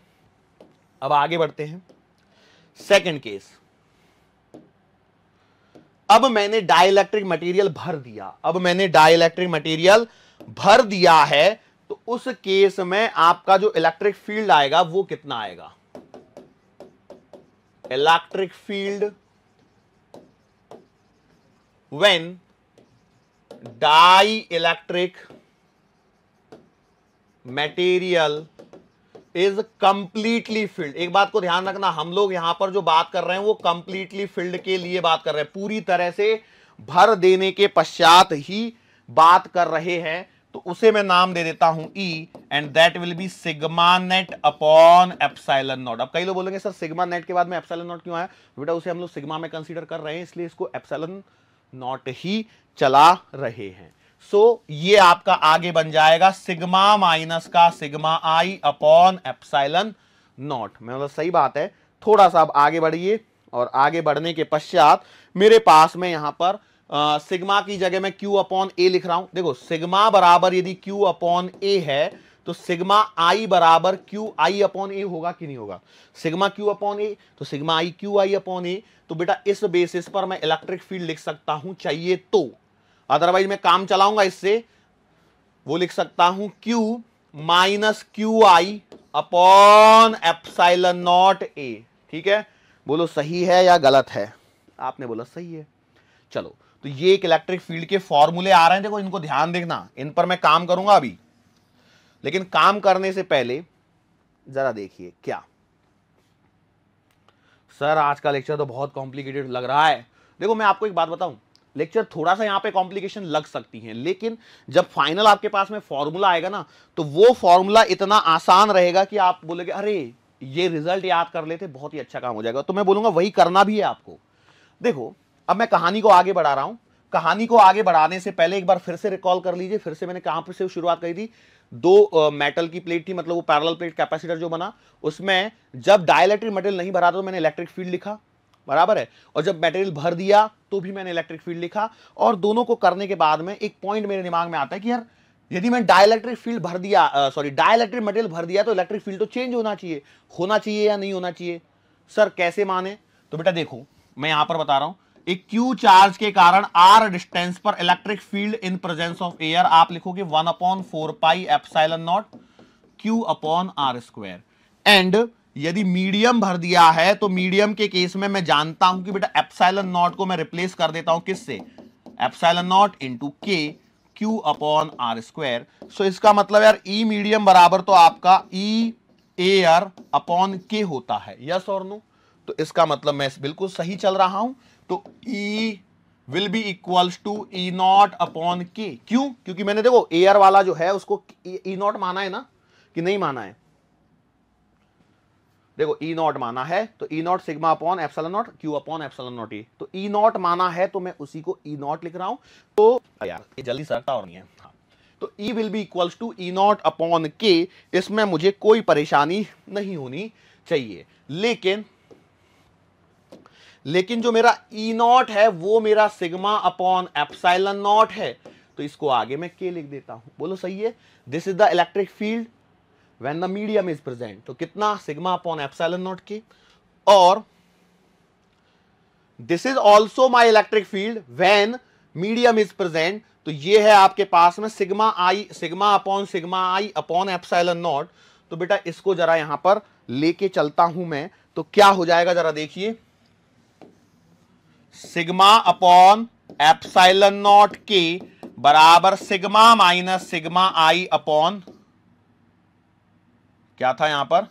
अब आगे बढ़ते हैं सेकंड केस अब मैंने डायलैक्ट्रिक मटेरियल भर दिया अब मैंने डायलैक्ट्रिक मटेरियल भर दिया है तो उस केस में आपका जो इलेक्ट्रिक फील्ड आएगा वो कितना आएगा electric field dielectric material is completely filled एक बात को ध्यान रखना हम लोग यहां पर जो बात कर रहे हैं वो कंप्लीटली फिल्ड के लिए बात कर रहे हैं पूरी तरह से भर देने के पश्चात ही बात कर रहे हैं तो उसे मैं नाम दे देता हूं E and that will be sigma net upon epsilon naught अब कई लोग बोलेंगे सर सिग्मा नेट के बाद में एप्साइलन नॉट क्यों आया बेटा उसे हम लोग सिग्मा में कंसिडर कर रहे हैं इसलिए इसको एप्साइलन नॉट ही चला रहे हैं सो ये आपका आगे बन जाएगा सिग्मा माइनस का sigma I upon epsilon naught मतलब सही बात है थोड़ा सा आप आगे बढ़िए और आगे बढ़ने के पश्चात मेरे पास में यहां पर आ, सिग्मा की जगह मैं क्यू अपॉन ए लिख रहा हूं देखो सिग्मा बराबर यदि क्यू अपॉन ए है तो सिग्मा आई बराबर क्यू आई अपॉन ए होगा कि नहीं होगा सिग्मा क्यू अपॉन ए तो sigma I Q I upon A तो बेटा इस बेसिस पर मैं इलेक्ट्रिक फील्ड लिख सकता हूं चाहिए तो अदरवाइज मैं काम चलाऊंगा इससे वो लिख सकता हूं Q minus Q I upon epsilon not A ठीक है बोलो सही है या गलत है आपने बोला सही है चलो तो ये एक इलेक्ट्रिक फील्ड के फॉर्मूले आ रहे हैं देखो इनको ध्यान देखना इन पर मैं काम करूंगा अभी लेकिन काम करने से पहले जरा देखिए क्या सर आज का लेक्चर तो बहुत कॉम्प्लिकेटेड लग रहा है देखो मैं आपको एक बात बताऊं लेक्चर थोड़ा सा यहाँ पे कॉम्प्लिकेशन लग सकती हैं लेकिन जब फाइनल आपके पास में फॉर्मूला आएगा ना तो वो फॉर्मूला इतना आसान रहेगा कि आप बोलोगे अरे ये रिजल्ट याद कर लेते बहुत ही अच्छा काम हो जाएगा तो मैं बोलूँगा वही करना भी है आपको देखो अब मैं कहानी को आगे बढ़ा रहा हूँ कहानी को आगे बढ़ाने से पहले एक बार फिर से रिकॉल कर लीजिए फिर से मैंने कहाँ पर से शुरुआत करी थी दो मेटल uh, की प्लेट थी मतलब वो पैरल प्लेट कैपेसिटर जो बना उसमें जब डायलेक्ट्रिक मेटल नहीं भरा था तो मैंने इलेक्ट्रिक फील्ड लिखा बराबर है और जब मटेरियल भर दिया तो भी मैंने इलेक्ट्रिक फील्ड लिखा और दोनों को करने के बाद में एक पॉइंट मेरे दिमाग में आता है कि यार यदि मैं डायलैक्ट्रिक फील्ड भर दिया सॉरी डायलैक्ट्रिक मटेरियल भर दिया तो इलेक्ट्रिक फील्ड तो चेंज होना चाहिए होना चाहिए या नहीं होना चाहिए सर कैसे माने तो बेटा देखो मैं यहां पर बता रहा हूं एक क्यू चार्ज के कारण आर डिस्टेंस पर electric field in presence of air आप लिखोगे one upon four pi epsilon naught Q upon R square and यदि मीडियम भर दिया है तो मीडियम के केस में मैं जानता हूं कि बेटा एप्साइलन नॉट को मैं रिप्लेस कर देता हूं किससे epsilon naught into K Q upon R square so इसका मतलब यार ई e मीडियम बराबर तो आपका ई आर अपॉन के होता है यस और नो तो इसका मतलब मैं इस बिल्कुल सही चल रहा हूं तो E will be equals to E naught upon K क्यों क्योंकि मैंने देखो एयर वाला जो है उसको ई e, नॉट माना है ना कि नहीं माना है देखो ई e नॉट माना है तो E naught sigma upon epsilon naught Q upon epsilon naught E तो ई e नॉट माना है तो मैं उसी को ई e नॉट लिख रहा हूं तो यार ये जल्दी सरता और नहीं है हाँ। तो E will be equals to E naught upon K इसमें मुझे कोई परेशानी नहीं होनी चाहिए लेकिन लेकिन जो मेरा ई नॉट है वो मेरा सिग्मा अपॉन एप्साइलन नॉट है तो इसको आगे मैं के लिख देता हूं बोलो सही है this is the electric field when the medium is present तो कितना sigma upon epsilon naught K और this is also my electric field when medium is present तो ये है आपके पास में sigma I sigma upon sigma I upon epsilon naught तो बेटा इसको जरा यहां पर लेके चलता हूं मैं तो क्या हो जाएगा जरा देखिए sigma upon epsilon naught K बराबर sigma minus sigma I upon क्या था यहां पर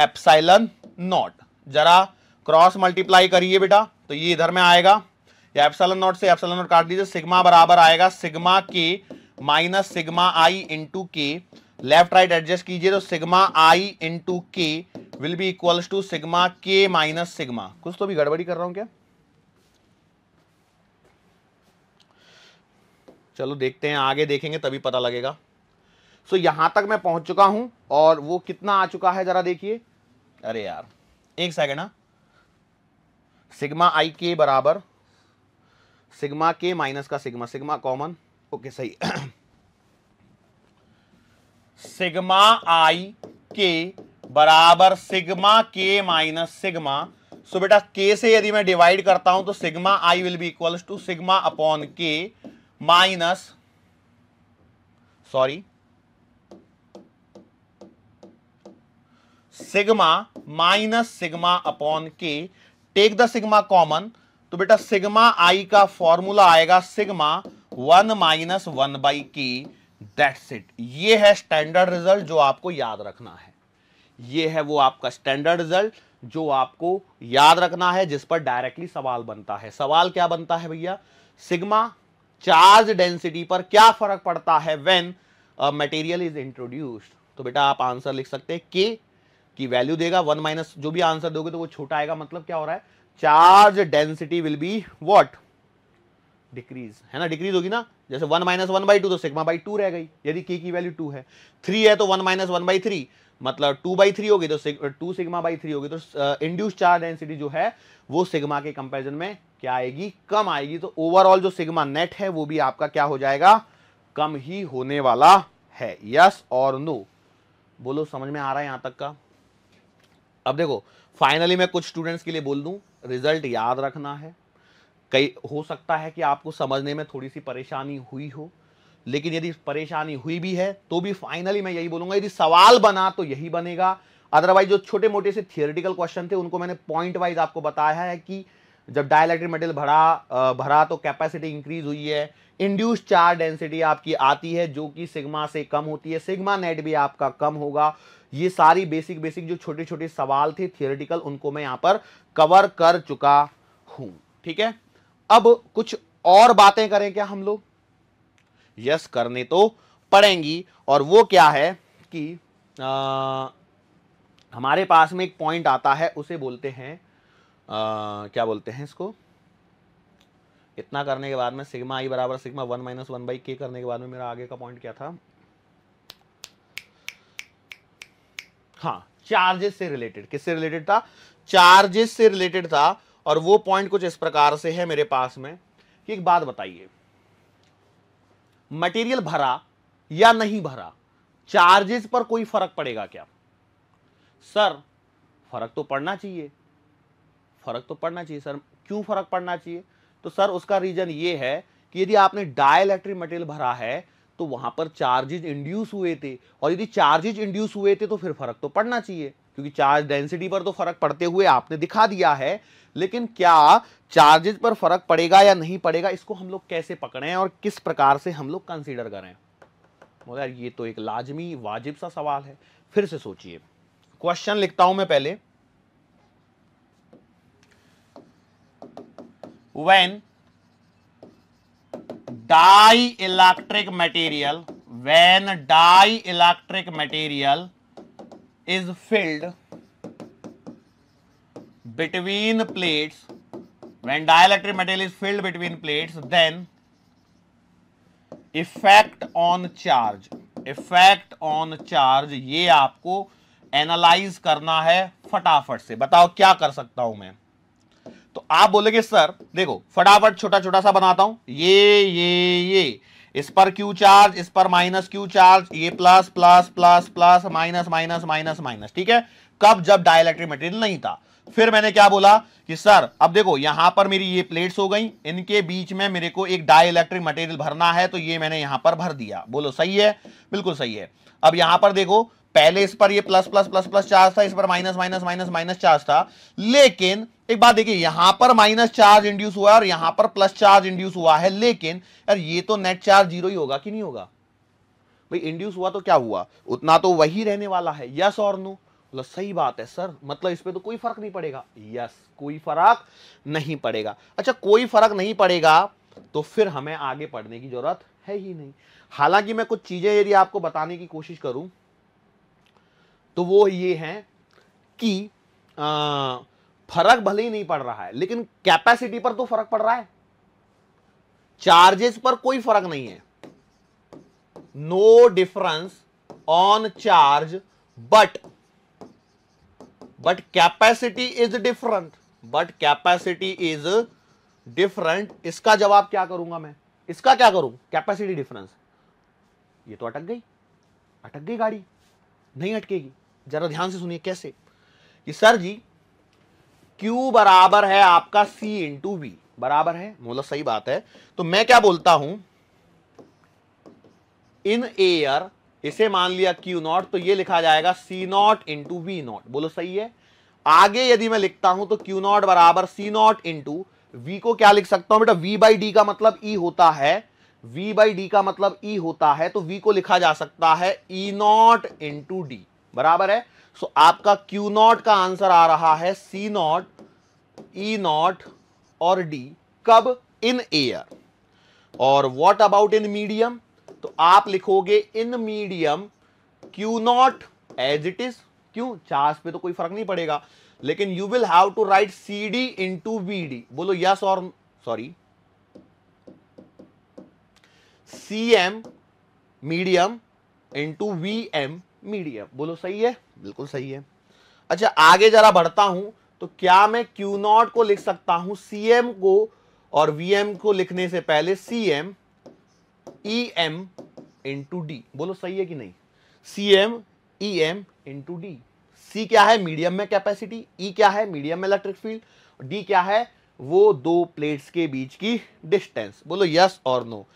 एप्साइलन नॉट जरा क्रॉस मल्टीप्लाई करिए बेटा तो ये इधर में आएगा या एप्सलन नॉट से एप्सलन नॉट काट दीजिए सिग्मा बराबर आएगा sigma K minus sigma I into K left right adjust कीजिए तो sigma I into K will be equals to sigma K minus sigma कुछ तो भी गड़बड़ी कर रहा हूं क्या चलो देखते हैं आगे देखेंगे तभी पता लगेगा सो यहां तक मैं पहुंच चुका हूं और वो कितना आ चुका है ज़रा देखिए अरे यार एक सेकेंड ना हाँ। सिग्मा आई के बराबर सिग्मा के माइनस का सिग्मा सिग्मा कॉमन ओके सही सिग्मा आई के बराबर sigma K minus sigma so बेटा के से यदि मैं डिवाइड करता हूं तो sigma I will be equals to sigma upon K minus sorry sigma minus sigma upon K take the sigma common तो बेटा सिग्मा आई का फॉर्मूला आएगा sigma one minus one by K that's it ये है standard result जो आपको याद रखना है ये है वो आपका स्टैंडर्ड रिजल्ट जो आपको याद रखना है जिस पर डायरेक्टली सवाल बनता है सवाल क्या बनता है भैया सिग्मा चार्ज डेंसिटी पर क्या फर्क पड़ता है व्हेन मटेरियल इज इंट्रोड्यूस्ड तो बेटा आप आंसर लिख सकते हैं के की वैल्यू देगा वन माइनस जो भी आंसर दोगे तो वो छोटा आएगा मतलब क्या हो रहा है charge density will be what decrease है ना डिक्रीज होगी ना जैसे one minus one by two तो सिग्मा बाई टू रह गई यदि की की वैल्यू टू है थ्री है तो one minus one by three मतलब टू बाई थ्री होगी तो टू सिग्मा बाई थ्री होगी तो इंड्यूस चार्ज डेंसिटी जो है वो सिग्मा के कंपेरिजन में क्या आएगी कम आएगी तो ओवरऑल जो सिग्मा नेट है वो भी आपका क्या हो जाएगा कम ही होने वाला है यस और नो बोलो समझ में आ रहा है यहां तक का अब देखो फाइनली मैं कुछ स्टूडेंट्स के लिए बोल दूं रिजल्ट याद रखना है कई हो सकता है कि आपको समझने में थोड़ी सी परेशानी हुई हो लेकिन यदि परेशानी हुई भी है तो भी फाइनली मैं यही बोलूंगा यदि सवाल बना तो यही बनेगा अदरवाइज जो छोटे मोटे से थियोरिटिकल क्वेश्चन थे उनको मैंने पॉइंट वाइज आपको बताया है कि जब डायलैक्ट्रिक मटेरियल भरा भरा तो कैपेसिटी इंक्रीज हुई है इंड्यूस चार्ज डेंसिटी आपकी आती है जो कि सिग्मा से कम होती है सिग्मा नेट भी आपका कम होगा ये सारी बेसिक बेसिक जो छोटे छोटे सवाल थे थियोरिटिकल उनको मैं यहां पर कवर कर चुका हूं ठीक है अब कुछ और बातें करें क्या हम लोग यस करने तो पड़ेंगी और वो क्या है कि आ, हमारे पास में एक पॉइंट आता है उसे बोलते हैं क्या बोलते हैं इसको इतना करने के बाद में सिग्मा आई बराबर sigma one minus one by K करने के बाद में मेरा आगे का पॉइंट क्या था हाँ चार्जेस से रिलेटेड किससे रिलेटेड था चार्जेस से रिलेटेड था और वो पॉइंट कुछ इस प्रकार से है मेरे पास में कि एक बात बताइए मटेरियल भरा या नहीं भरा चार्जेस पर कोई फर्क पड़ेगा क्या सर फर्क तो पड़ना चाहिए फ़र्क तो पड़ना चाहिए सर क्यों फ़र्क पड़ना चाहिए तो सर उसका रीज़न ये है कि यदि आपने इलेक्ट्रिक मटेरियल भरा है तो वहां पर चार्जेज इंड्यूस हुए थे और यदि चार्जेज इंड्यूस हुए थे तो फिर फ़र्क तो पड़ना चाहिए क्योंकि चार्ज डेंसिटी पर तो फ़र्क पड़ते हुए आपने दिखा दिया है लेकिन क्या चार्जेज पर फ़र्क पड़ेगा या नहीं पड़ेगा इसको हम लोग कैसे पकड़ें और किस प्रकार से हम लोग कंसिडर करें बोला ये तो एक लाजमी वाजिब सा सवाल है फिर से सोचिए क्वेश्चन लिखता हूँ मैं पहले when dielectric material when dielectric material is filled between plates when dielectric material is filled between plates then effect on charge effect on charge ये आपको एनालाइज करना है फटाफट से बताओ क्या कर सकता हूं मैं तो आप बोलेंगे सर देखो फटाफट छोटा छोटा सा बनाता हूं ये ये ये इस पर क्यू चार्ज इस पर माइनस क्यू चार्ज ये plus plus plus plus minus minus minus minus ठीक है कब जब डायलैक्ट्रिक मटेरियल नहीं था फिर मैंने क्या बोला कि सर अब देखो यहां पर मेरी ये प्लेट्स हो गई इनके बीच में मेरे को एक डाइलेक्ट्रिक मटेरियल भरना है तो ये मैंने यहां पर भर दिया बोलो सही है बिल्कुल सही है अब यहां पर देखो पहले इस पर ये plus plus plus plus charge था इस पर minus minus minus minus charge था लेकिन एक बात देखिए यहां पर माइनस चार्ज इंड्यूस हुआ है और यहां पर प्लस चार्ज इंड्यूस हुआ है लेकिन यार ये तो नेट चार्ज जीरो ही होगा कि नहीं होगा भाई इंड्यूस हुआ तो क्या हुआ उतना तो वही रहने वाला है यस और नो मतलब सही बात है सर मतलब इस पर तो कोई फर्क नहीं पड़ेगा यस कोई फर्क नहीं पड़ेगा अच्छा कोई फर्क नहीं पड़ेगा तो फिर हमें आगे पढ़ने की जरूरत है ही नहीं हालांकि मैं कुछ चीजें यदि आपको बताने की कोशिश करूं तो वो ये है कि फर्क भले ही नहीं पड़ रहा है लेकिन कैपेसिटी पर तो फर्क पड़ रहा है चार्जेस पर कोई फर्क नहीं है no difference on charge but but capacity is different but capacity is different इसका जवाब क्या करूंगा मैं इसका क्या करूं कैपेसिटी डिफरेंस ये तो अटक गई अटक गई गाड़ी नहीं अटकेगी जरा ध्यान से सुनिए कैसे कि सर जी Q बराबर है आपका C इंटू वी बराबर है बोला सही बात है तो मैं क्या बोलता हूं इन एयर इसे मान लिया Q नॉट तो ये लिखा जाएगा C naught into V naught बोलो सही है आगे यदि मैं लिखता हूं तो Q नॉट बराबर C नॉट इंटू वी को क्या लिख सकता हूं बेटा V बाई डी का मतलब E होता है V बाई डी का मतलब E होता है तो V को लिखा जा सकता है E नॉट इंटू डी बराबर है सो so, आपका क्यू नॉट का आंसर आ रहा है सी नॉट ई नॉट और डी कब इन एयर और वॉट अबाउट इन मीडियम तो आप लिखोगे in medium Q naught as it is क्यों चार्ज पे तो कोई फर्क नहीं पड़ेगा लेकिन you will have to write C D in to be D बोलो यस और sorry C M medium into V M medium बोलो सही है बिल्कुल सही है अच्छा आगे जरा बढ़ता हूं तो क्या मैं क्यू नॉट को लिख सकता हूं सी एम को और वी एम को लिखने से पहले C M E M into D बोलो सही है कि नहीं C M E M into D C क्या है मीडियम में कैपेसिटी ई e क्या है मीडियम में इलेक्ट्रिक फील्ड डी क्या है वो दो प्लेट्स के बीच की डिस्टेंस बोलो यस और नो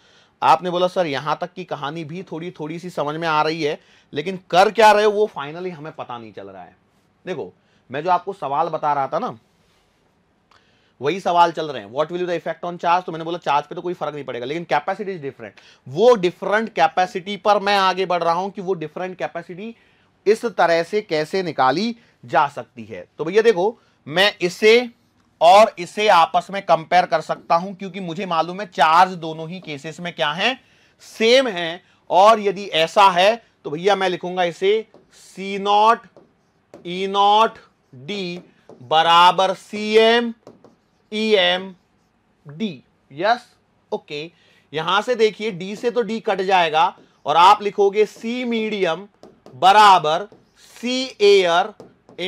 आपने बोला सर यहाँ तक की कहानी भी थोड़ी थोड़ी सी समझ में आ रही है लेकिन कर क्या रहे हो वो फाइनली हमें पता नहीं चल रहा है देखो मैं जो आपको सवाल बता रहा था ना वही सवाल चल रहे हैं what will the effect on charge तो मैंने बोला चार्ज पे तो कोई फर्क नहीं पड़ेगा लेकिन कैपेसिटी इज डिफरेंट वो डिफरेंट कैपेसिटी पर मैं आगे बढ़ रहा हूं कि वो डिफरेंट कैपेसिटी इस तरह से कैसे निकाली जा सकती है तो भैया देखो मैं इसे और इसे आपस में कंपेयर कर सकता हूं क्योंकि मुझे मालूम है चार्ज दोनों ही केसेस में क्या है सेम है और यदि ऐसा है तो भैया मैं लिखूंगा इसे C naught E naught D बराबर C M E M D yes okay यहां से देखिए डी से तो डी कट जाएगा और आप लिखोगे सी मीडियम बराबर C air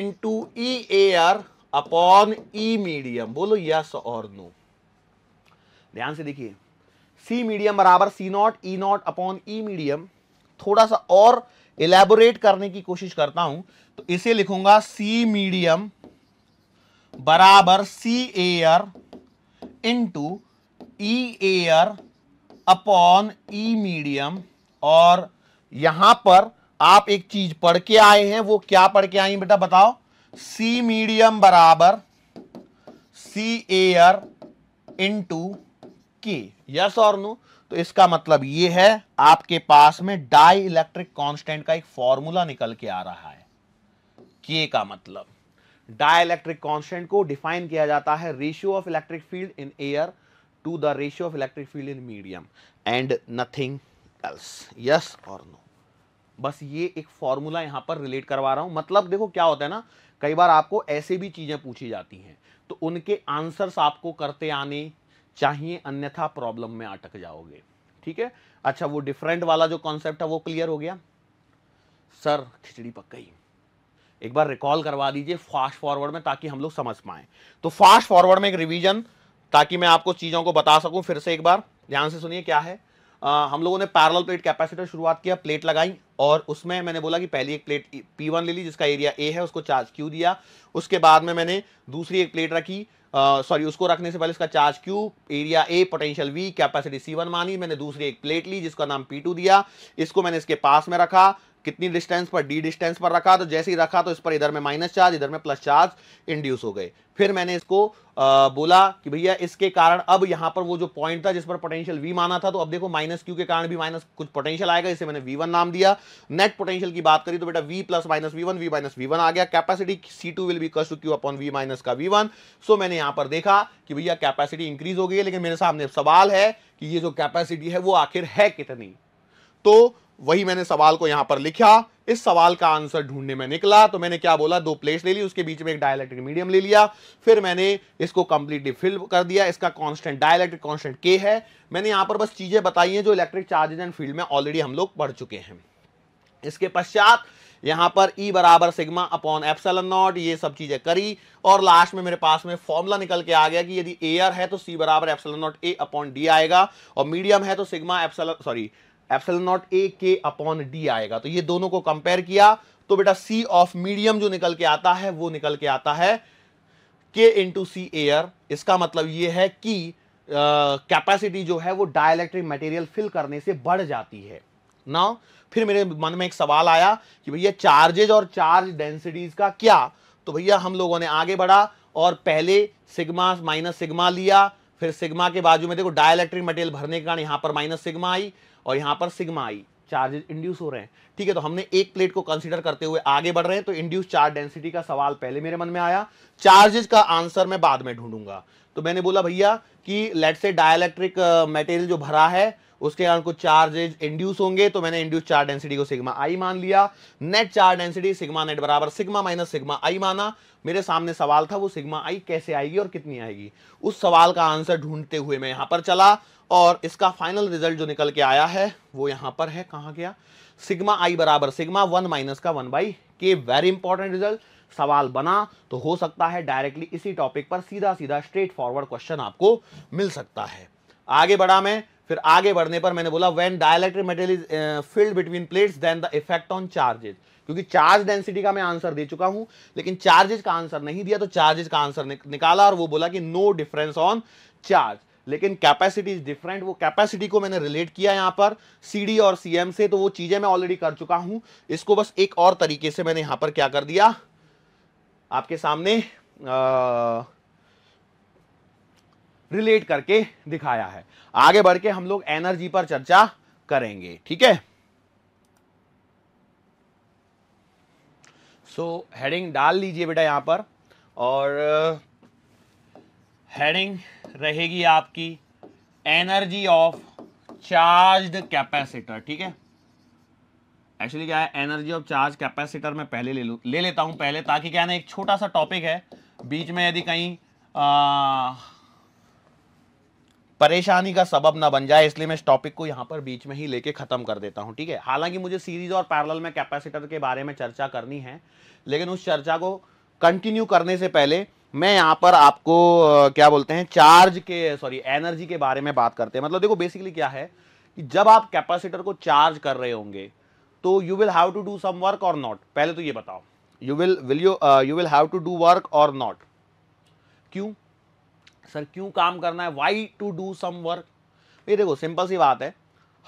into E air upon E e medium बोलो यस और नो ध्यान से देखिए सी मीडियम बराबर C naught E naught upon E e medium थोड़ा सा और इलेबोरेट करने की कोशिश करता हूं तो इसे लिखूंगा सी मीडियम बराबर C air into E air upon E medium और यहां पर आप एक चीज पढ़ के आए हैं वो क्या पढ़ के आए बेटा बताओ सी मीडियम बराबर C air into K yes और नो तो इसका मतलब ये है आपके पास में डाई इलेक्ट्रिक कॉन्स्टेंट का एक फॉर्मूला निकल के आ रहा है के का मतलब डाई इलेक्ट्रिक कॉन्स्टेंट को डिफाइन किया जाता है ratio of electric field in air to the ratio of electric field in medium and nothing else yes और नो बस ये एक फॉर्मूला यहां पर रिलेट करवा रहा हूं मतलब देखो क्या होता है ना कई बार आपको ऐसे भी चीज़ें पूछी जाती हैं तो उनके आंसर्स आपको करते आने चाहिए अन्यथा प्रॉब्लम में अटक जाओगे ठीक है अच्छा वो डिफरेंट वाला जो कॉन्सेप्ट है वो क्लियर हो गया सर खिचड़ी पक गई एक बार रिकॉल करवा दीजिए फास्ट फॉरवर्ड में ताकि हम लोग समझ पाए तो फास्ट फॉरवर्ड में एक रिवीजन ताकि मैं आपको चीज़ों को बता सकूं फिर से एक बार ध्यान से सुनिए क्या है आ, हम लोगों ने पैरल प्लेट कैपेसिटर शुरुआत किया प्लेट लगाई और उसमें मैंने बोला कि पहली एक प्लेट पी वन ले ली जिसका एरिया ए है उसको चार्ज क्यू दिया उसके बाद में मैंने दूसरी एक प्लेट रखी सॉरी उसको रखने से पहले उसका charge Q area A potential V capacity C1 मानी मैंने दूसरी एक प्लेट ली जिसका नाम पी टू दिया इसको मैंने इसके पास में रखा कितनी डिस्टेंस पर डी डिस्टेंस पर रखा तो जैसे ही रखा तो इस पर इधर में माइनस चार्ज इधर में प्लस चार्ज इंड्यूस हो गए फिर मैंने इसको आ, बोला कि भैया इसके कारण अब यहां पर वो जो पॉइंट था जिस पर पोटेंशियल वी माना था तो अब देखो माइनस क्यू के कारण भी माइनस कुछ पोटेंशियल आएगा इसे मैंने वी नाम दिया नेट पोटेंशियल की बात करी तो बेटा V plus minus V one V minus V one आ गया capacity C two will be equals to Q upon V minus का वी वन सो मैंने यहां पर देखा कि भैया कैपेसिटी इंक्रीज हो गई है लेकिन मेरे सामने सवाल है कि ये जो कैपेसिटी है वो आखिर है कितनी तो वही मैंने सवाल को यहां पर लिखा इस सवाल का आंसर ढूंढने में निकला तो मैंने क्या बोला दो प्लेट्स ले ली उसके बीच में एक डायलैक्ट्रिक मीडियम ले लिया फिर मैंने इसको कंप्लीटली फिल कर दिया इसका कांस्टेंट डायलैक्ट्रिक कांस्टेंट के है मैंने यहां पर बस चीजें बताई हैं जो इलेक्ट्रिक चार्जेज एंड फील्ड में ऑलरेडी हम लोग पढ़ चुके हैं इसके पश्चात यहाँ पर ई e बराबर सिग्मा अपॉन एप्सलन नॉट ये सब चीज़ें करी और लास्ट में मेरे पास में फॉर्मूला निकल के आ गया कि यदि एयर है तो सी बराबर epsilon naught A upon D आएगा और मीडियम है तो sigma epsilon sorry L naught A K upon D आएगा तो ये दोनों को कंपेयर किया तो बेटा सी ऑफ मीडियम जो निकल के आता है वो निकल के आता है के इंटू सी एयर इसका मतलब ये है कि कैपेसिटी uh, जो है वो डायलैक्ट्रिक मटेरियल फिल करने से बढ़ जाती है ना फिर मेरे मन में एक सवाल आया कि भैया चार्जेज और चार्ज डेंसिटीज का क्या तो भैया हम लोगों ने आगे बढ़ा और पहले सिग्मा माइनस सिग्मा लिया फिर सिग्मा के बाजू में देखो डायलैक्ट्रिक मटेरियल भरने के कारण यहां पर माइनस सिग्मा आई और यहाँ पर सिग्मा आई चार्जेस इंड्यूस हो रहे हैं ठीक है तो हमने एक प्लेट को कंसिडर करते हुए आगे बढ़ रहे हैं तो इंड्यूस चार्ज डेंसिटी का सवाल पहले मेरे मन में आया चार्जेस का आंसर मैं बाद में ढूंढूंगा तो मैंने बोला भैया कि लेट से डायलैक्ट्रिक मटेरियल जो भरा है उसके कारण कुछ चार्जेज इंड्यूस होंगे तो मैंने इंड्यूस चार्ज डेंसिटी को सिग्मा आई मान लिया net charge density sigma net बराबर सिग्मा माइनस सिग्मा आई माना मेरे सामने सवाल था वो सिग्मा आई कैसे आएगी और कितनी आएगी उस सवाल का आंसर ढूंढते हुए मैं यहां पर चला और इसका फाइनल रिजल्ट जो निकल के आया है वो यहां पर है कहाँ गया सिग्मा आई बराबर सिग्मा वन माइनस का one by K very important result सवाल बना तो हो सकता है डायरेक्टली इसी टॉपिक पर सीधा सीधा स्ट्रेट फॉरवर्ड क्वेश्चन आपको मिल सकता है आगे बढ़ा मैं फिर आगे बढ़ने पर मैंने बोला when dielectric material is filled between plates then the effect on charges क्योंकि चार्ज डेंसिटी का मैं आंसर दे चुका हूं लेकिन चार्जेज का आंसर नहीं दिया तो चार्जेज का आंसर निकाला और वो बोला कि नो डिफरेंस ऑन चार्ज लेकिन कैपेसिटी इज डिफरेंट वो कैपेसिटी को मैंने रिलेट किया यहां पर सी और सी से तो वो चीज़ें मैं ऑलरेडी कर चुका हूं इसको बस एक और तरीके से मैंने यहां पर क्या कर दिया आपके सामने आ, uh, रिलेट करके दिखाया है आगे बढ़ के हम लोग एनर्जी पर चर्चा करेंगे ठीक है सो हेडिंग डाल लीजिए बेटा यहां पर और हेडिंग रहेगी आपकी एनर्जी ऑफ चार्ज्ड कैपेसिटर ठीक है एक्चुअली क्या है एनर्जी ऑफ चार्ज कैपेसिटर मैं पहले ले लू ले लेता हूं पहले ताकि क्या ना एक छोटा सा टॉपिक है बीच में यदि कहीं आ, परेशानी का सबब ना बन जाए इसलिए मैं इस टॉपिक को यहाँ पर बीच में ही लेके ख़त्म कर देता हूँ ठीक है हालांकि मुझे सीरीज और पैरल में कैपेसिटर के बारे में चर्चा करनी है लेकिन उस चर्चा को कंटिन्यू करने से पहले मैं यहाँ पर आपको क्या बोलते हैं चार्ज के सॉरी एनर्जी के बारे में बात करते हैं मतलब देखो बेसिकली क्या है कि जब आप कैपेसिटर को चार्ज कर रहे होंगे तो you will have to do some work और नॉट पहले तो ये बताओ you will will you you will have to do work और नॉट क्यों सर क्यों काम करना है why to do some work ये देखो सिंपल सी बात है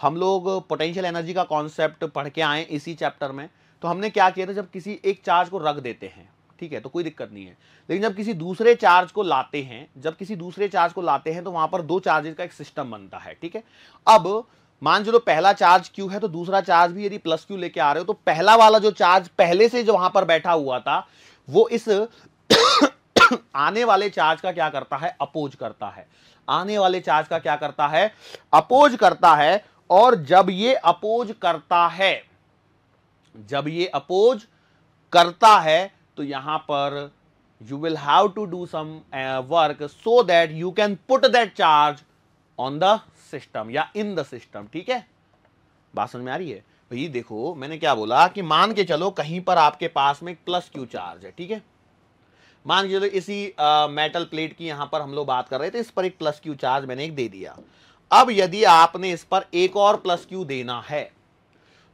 हम लोग पोटेंशियल एनर्जी का कॉन्सेप्ट पढ़ के आए इसी चैप्टर में तो हमने क्या किया था जब किसी एक चार्ज को रख देते हैं ठीक है तो कोई दिक्कत नहीं है लेकिन जब किसी दूसरे चार्ज को लाते हैं जब किसी दूसरे चार्ज को लाते हैं तो वहां पर दो चार्जेस का एक सिस्टम बनता है ठीक है अब मान चलो पहला चार्ज क्यू है तो दूसरा चार्ज भी यदि प्लस क्यू लेके आ रहे हो तो पहला वाला जो चार्ज पहले से जो वहां पर बैठा हुआ था वो इस आने वाले चार्ज का क्या करता है अपोज करता है आने वाले चार्ज का क्या करता है अपोज करता है और जब ये अपोज करता है जब ये अपोज करता है तो यहां पर you will have to do some work so that you can put that charge on the system या इन द सिस्टम ठीक है बात समझ में आ रही है भाई देखो मैंने क्या बोला कि मान के चलो कहीं पर आपके पास में प्लस क्यू चार्ज है ठीक है मान लीजिए तो इसी आ, मेटल प्लेट की यहां पर हम लोग बात कर रहे थे इस पर एक प्लस क्यू चार्ज मैंने एक दे दिया अब यदि आपने इस पर एक और प्लस क्यू देना है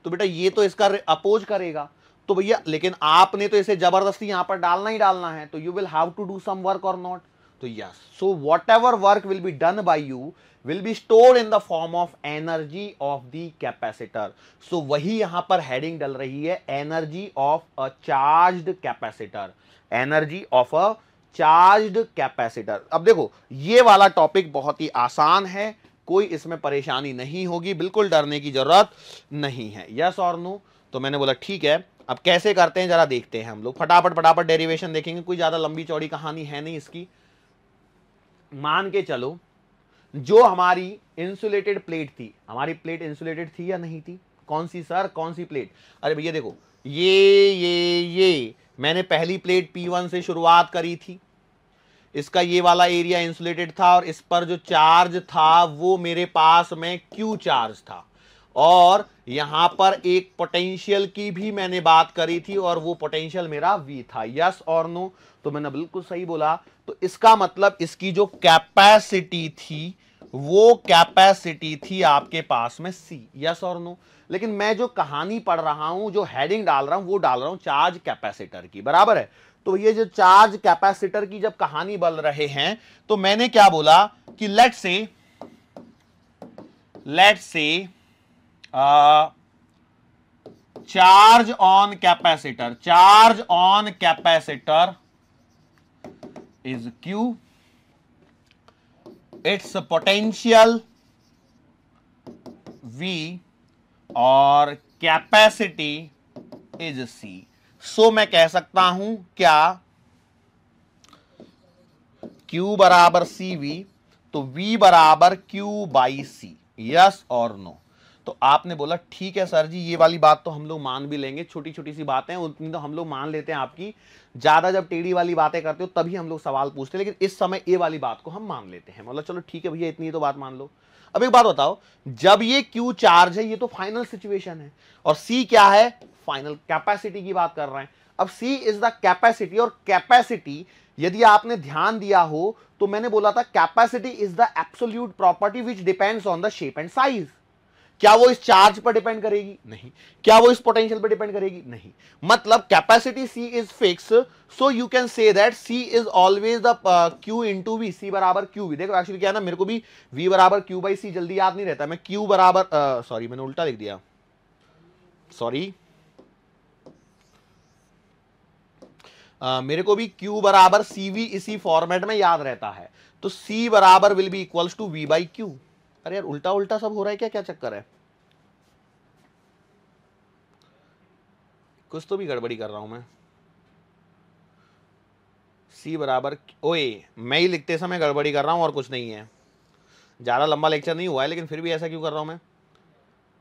तो बेटा ये तो इसका अपोज करेगा तो भैया लेकिन आपने तो इसे जबरदस्ती यहां पर डालना ही डालना है तो you will have to do some work और नॉट तो yes so whatever work will be done by you will be store in the form of energy of the capacitor so वही यहां पर हेडिंग डल रही है energy of a charge capacitor energy of a charged capacitor अब देखो ये वाला टॉपिक बहुत ही आसान है कोई इसमें परेशानी नहीं होगी बिल्कुल डरने की ज़रूरत नहीं है यस और नो तो मैंने बोला ठीक है अब कैसे करते हैं ज़रा देखते हैं हम लोग फटाफट फटाफट डेरिवेशन देखेंगे कोई ज़्यादा लंबी चौड़ी कहानी है नहीं इसकी मान के चलो जो हमारी इंसुलेटेड प्लेट थी हमारी प्लेट इंसुलेटेड थी या नहीं थी कौन सी सर कौन सी प्लेट अरे भैया देखो ये ये ये मैंने पहली प्लेट P1 से शुरुआत करी थी इसका ये वाला एरिया इंसुलेटेड था और इस पर जो चार्ज था वो मेरे पास में Q चार्ज था और यहां पर एक पोटेंशियल की भी मैंने बात करी थी और वो पोटेंशियल मेरा V था यस और नो तो मैंने बिल्कुल सही बोला तो इसका मतलब इसकी जो कैपेसिटी थी वो कैपेसिटी थी आपके पास में सी यस और नो लेकिन मैं जो कहानी पढ़ रहा हूं जो हेडिंग डाल रहा हूं वो डाल रहा हूं चार्ज कैपेसिटर की बराबर है तो ये जो चार्ज कैपेसिटर की जब कहानी बल रहे हैं तो मैंने क्या बोला कि late say let say charge on capacitor charge on capacitor is Q its potential V और कैपेसिटी इज सी सो मैं कह सकता हूं क्या Q बराबर सी वी तो V बराबर Q बाई सी यस और नो तो आपने बोला ठीक है सर जी ये वाली बात तो हम लोग मान भी लेंगे छोटी छोटी सी बातें उतनी तो हम लोग मान लेते हैं आपकी ज़्यादा जब टेढ़ी वाली बातें करते हो तभी हम लोग सवाल पूछते हैं लेकिन इस समय ये वाली बात को हम मान लेते हैं मतलब चलो ठीक है भैया इतनी तो बात मान लो अब एक बात बताओ जब ये क्यू चार्ज है ये तो फाइनल सिचुएशन है और सी क्या है फाइनल कैपेसिटी की बात कर रहे हैं अब सी इज द कैपेसिटी और कैपेसिटी यदि आपने ध्यान दिया हो तो मैंने बोला था capacity is the absolute property which depends on the shape and size क्या वो इस चार्ज पर डिपेंड करेगी नहीं क्या वो इस पोटेंशियल पर डिपेंड करेगी नहीं मतलब capacity C is fix so you can say that C is always the Q to V C बराबर क्यू वी देखो एक्चुअली क्या है ना मेरे को भी वी बराबर क्यू बाई सी जल्दी याद नहीं रहता मैं क्यू बराबर सॉरी uh, मैंने उल्टा लिख दिया सॉरी Uh, मेरे को भी Q बराबर सी वी इसी फॉर्मेट में याद रहता है तो C बराबर will be equals to V by Q अरे यार उल्टा उल्टा सब हो रहा है क्या क्या चक्कर है कुछ तो भी गड़बड़ी कर रहा हूं मैं सी बराबर ओए मैं ही लिखते समय गड़बड़ी कर रहा हूं और कुछ नहीं है ज़्यादा लंबा लेक्चर नहीं हुआ है लेकिन फिर भी ऐसा क्यों कर रहा हूं मैं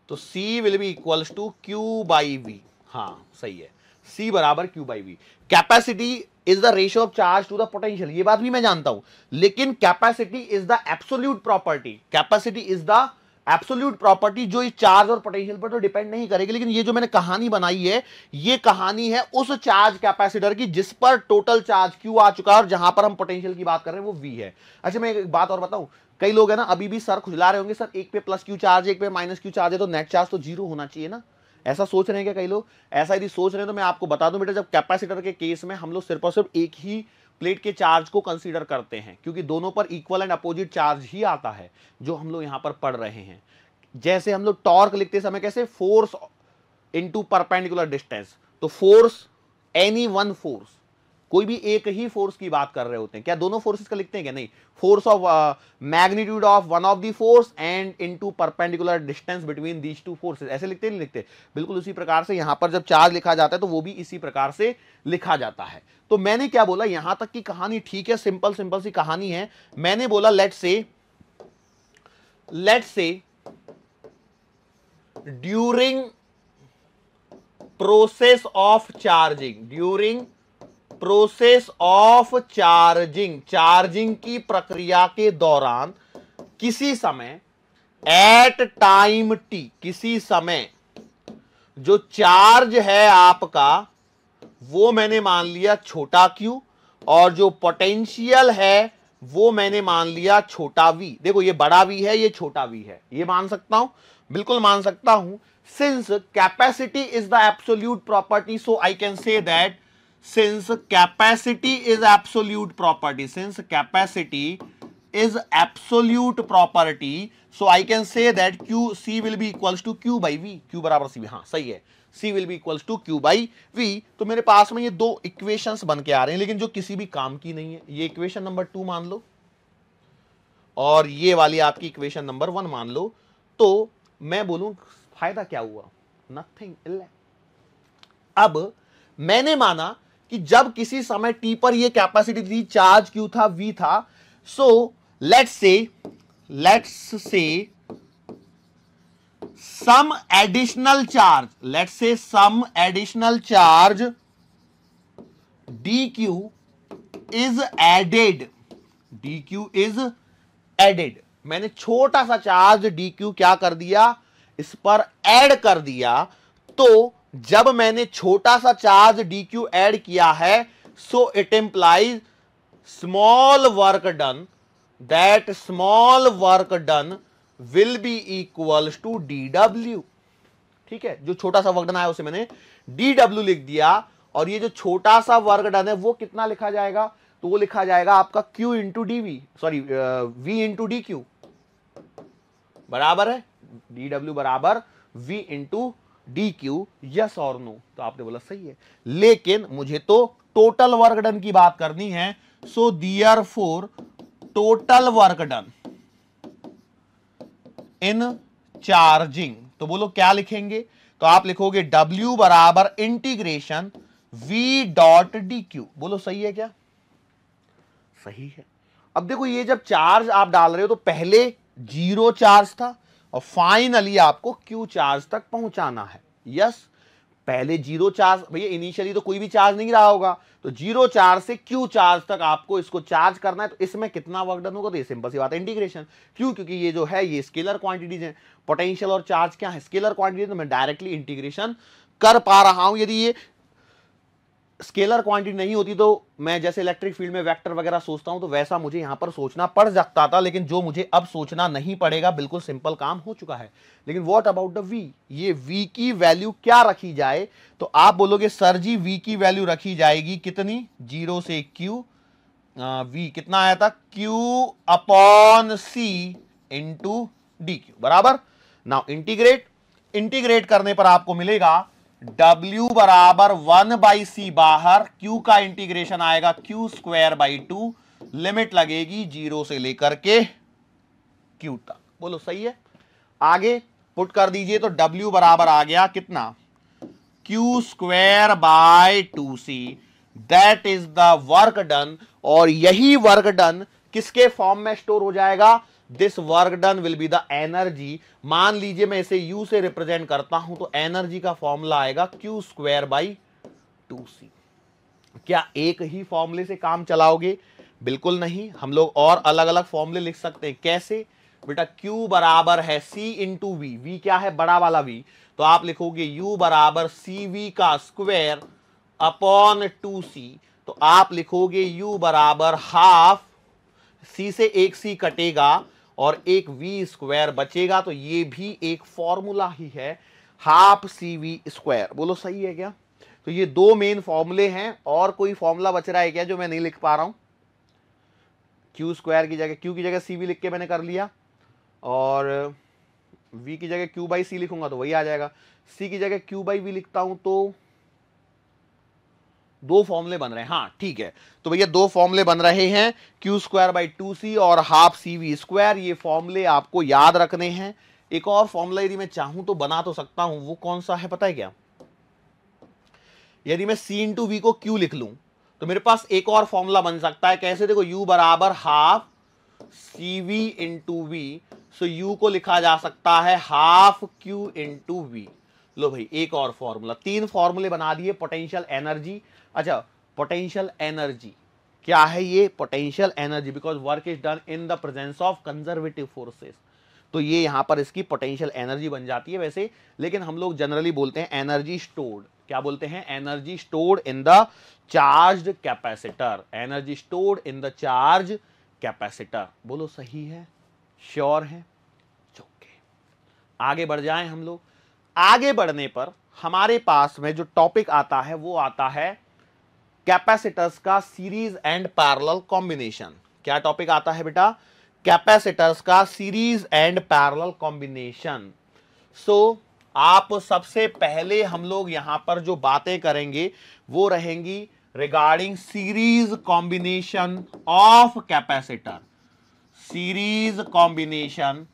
तो C will be equals to Q by V हाँ सही है सी बराबर Q by V capacity is the ratio of charge to the potential ये बात भी मैं जानता हूं लेकिन capacity is the absolute property capacity is the absolute property जो इस चार्ज और पोटेंशियल पर तो डिपेंड नहीं करेगी लेकिन ये जो मैंने कहानी बनाई है ये कहानी है उस चार्ज कैपेसिटर की जिस पर टोटल चार्ज क्यू आ चुका है और जहां पर हम पोटेंशियल की बात कर रहे हैं वो वी है अच्छा मैं एक बात और बताऊं कई लोग है ना अभी भी सर खुजला रहे होंगे सर एक पे प्लस क्यू चार्ज एक पे माइनस क्यू चार्ज है तो नेट चार्ज तो जीरो होना चाहिए ना ऐसा सोच रहे हैं क्या कई लोग ऐसा यदि सोच रहे हैं तो मैं आपको बता दूं बेटा जब कैपेसिटर के केस में हम लोग सिर्फ और सिर्फ एक ही प्लेट के चार्ज को कंसीडर करते हैं क्योंकि दोनों पर इक्वल एंड अपोजिट चार्ज ही आता है जो हम लोग यहाँ पर पढ़ रहे हैं जैसे हम लोग टॉर्क लिखते समय कैसे फोर्स इंटू परपेंडिकुलर डिस्टेंस तो फोर्स एनी वन फोर्स कोई भी एक ही फोर्स की बात कर रहे होते हैं क्या दोनों फोर्सेस का लिखते हैं क्या नहीं force of magnitude of one of the force and into perpendicular distance between these two forces ऐसे लिखते नहीं लिखते बिल्कुल उसी प्रकार से यहां पर जब चार्ज लिखा जाता है तो वो भी इसी प्रकार से लिखा जाता है तो मैंने क्या बोला यहां तक की कहानी ठीक है सिंपल सिंपल सी कहानी है मैंने बोला late say let say during process of charging during process of charging charging की प्रक्रिया के दौरान किसी समय एट टाइम टी किसी समय जो चार्ज है आपका वो मैंने मान लिया छोटा क्यू और जो पोटेंशियल है वो मैंने मान लिया छोटा वी देखो ये बड़ा वी है ये छोटा वी है ये मान सकता हूं बिल्कुल मान सकता हूं since capacity is the absolute property so I can say that since capacity is absolute property since capacity is absolute property so I can say that Q C will be equals to Q by V Q बराबर C हाँ सही है C will be equals to Q by V तो मेरे पास में ये दो equation बन के आ रहे हैं लेकिन जो किसी भी काम की नहीं है ये इक्वेशन नंबर टू मान लो और ये वाली आपकी इक्वेशन नंबर वन मान लो तो मैं बोलू फायदा क्या हुआ नथिंग अब मैंने माना कि जब किसी समय टी पर ये कैपेसिटी थी चार्ज क्यू था वी था so let's say let's say some additional charge let's say some additional charge D Q is added D Q is added मैंने छोटा सा चार्ज डी क्यू क्या कर दिया इस पर एड कर दिया तो जब मैंने छोटा सा चार्ज डी क्यू एड किया है so it implies small work done that small work done will be equals to D W ठीक है जो छोटा सा वर्क डन आया उसे मैंने डी डब्ल्यू लिख दिया और ये जो छोटा सा वर्क डन है वो कितना लिखा जाएगा तो वो लिखा जाएगा आपका Q into D V sorry V into D Q बराबर है डी डब्ल्यू बराबर V into D Q yes और नो तो आपने बोला सही है लेकिन मुझे तो टोटल वर्क डन की बात करनी है so therefore total work done in charging तो बोलो क्या लिखेंगे तो आप लिखोगे W बराबर integration V dot D Q बोलो सही है क्या सही है अब देखो ये जब चार्ज आप डाल रहे हो तो पहले जीरो चार्ज था और फाइनली आपको क्यू चार्ज तक पहुंचाना है यस पहले जीरो चार्ज भैया इनिशियली तो कोई भी चार्ज नहीं रहा होगा तो जीरो चार्ज से क्यू चार्ज तक आपको इसको चार्ज करना है तो इसमें कितना वर्क डन होगा तो ये सिंपल सी बात है इंटीग्रेशन क्यों क्योंकि ये जो है ये स्केलर क्वांटिटीज हैं पोटेंशियल और चार्ज क्या है स्केलर क्वांटिटीज तो मैं डायरेक्टली इंटीग्रेशन कर पा रहा हूं यदि ये स्केलर क्वांटिटी नहीं होती तो मैं जैसे इलेक्ट्रिक फील्ड में वेक्टर वगैरह सोचता हूं तो वैसा मुझे यहां पर सोचना पड़ सकता था लेकिन जो मुझे अब सोचना नहीं पड़ेगा बिल्कुल सिंपल काम हो चुका है लेकिन व्हाट अबाउट द वी ये वी की वैल्यू क्या रखी जाए तो आप बोलोगे सर जी वी की वैल्यू रखी जाएगी कितनी जीरो से क्यू वी कितना आया था Q upon C into D Q बराबर नाउ इंटीग्रेट इंटीग्रेट करने पर आपको मिलेगा W बराबर वन बाई सी बाहर Q का इंटीग्रेशन आएगा Q square by two limit लगेगी जीरो से लेकर के Q तक बोलो सही है आगे पुट कर दीजिए तो W बराबर आ गया कितना Q square by two C that is the work done और यही वर्क डन किसके फॉर्म में स्टोर हो जाएगा this work done will be the energy मान लीजिए मैं इसे यू से रिप्रेजेंट करता हूं तो एनर्जी का फॉर्मूला आएगा Q square by two C क्या एक ही फॉर्मूले से काम चलाओगे बिल्कुल नहीं हम लोग और अलग अलग फॉर्मूले लिख सकते हैं कैसे बेटा Q बराबर है C इंटू वी वी क्या है बड़ा वाला V तो आप लिखोगे U बराबर सी वी का स्क्वेयर अपॉन टू सी तो आप लिखोगे U बराबर हाफ C से एक C कटेगा और एक वी स्क्वायर बचेगा तो ये भी एक फॉर्मूला ही है हाफ सी वी स्क्वायर बोलो सही है क्या तो ये दो मेन फॉर्मूले हैं और कोई फॉर्मूला बच रहा है क्या जो मैं नहीं लिख पा रहा हूं क्यू स्क्वायर की जगह क्यू की जगह सी वी लिख के मैंने कर लिया और वी की जगह क्यू बाई सी लिखूंगा तो वही आ जाएगा सी की जगह क्यू बाई वी लिखता हूं तो दो फॉर्मूले बन रहे हैं हाँ ठीक है तो भैया दो फॉर्मूले बन रहे हैं Q square by two C और हाफ सी वी स्क्वायर ये फॉर्मूले आपको याद रखने हैं एक और फॉर्मूला यदि मैं चाहूं तो बना तो सकता हूं वो कौन सा है पता है क्या यदि मैं सी इंटू वी को क्यू लिख लू तो मेरे पास एक और फॉर्मूला बन सकता है कैसे देखो यू बराबर half C V into V so U को लिखा जा सकता है हाफ क्यू इंटू वी लो भाई एक और फॉर्मूला तीन फॉर्मूले बना दिए पोटेंशियल एनर्जी अच्छा पोटेंशियल एनर्जी क्या है ये potential energy because work is done in the presence of conservative forces तो ये यहां पर इसकी पोटेंशियल एनर्जी बन जाती है वैसे लेकिन हम लोग जनरली बोलते हैं एनर्जी स्टोर्ड क्या बोलते हैं energy stored in the charge capacitor energy stored in the charge capacitor बोलो सही है श्योर है चौके आगे बढ़ जाए हम लोग आगे बढ़ने पर हमारे पास में जो टॉपिक आता है वो आता है कैपेसिटर्स का सीरीज एंड पैरेलल कॉम्बिनेशन क्या टॉपिक आता है बेटा कैपेसिटर्स का series and parallel combination so आप सबसे पहले हम लोग यहां पर जो बातें करेंगे वो रहेंगी regarding series combination of capacitor series combination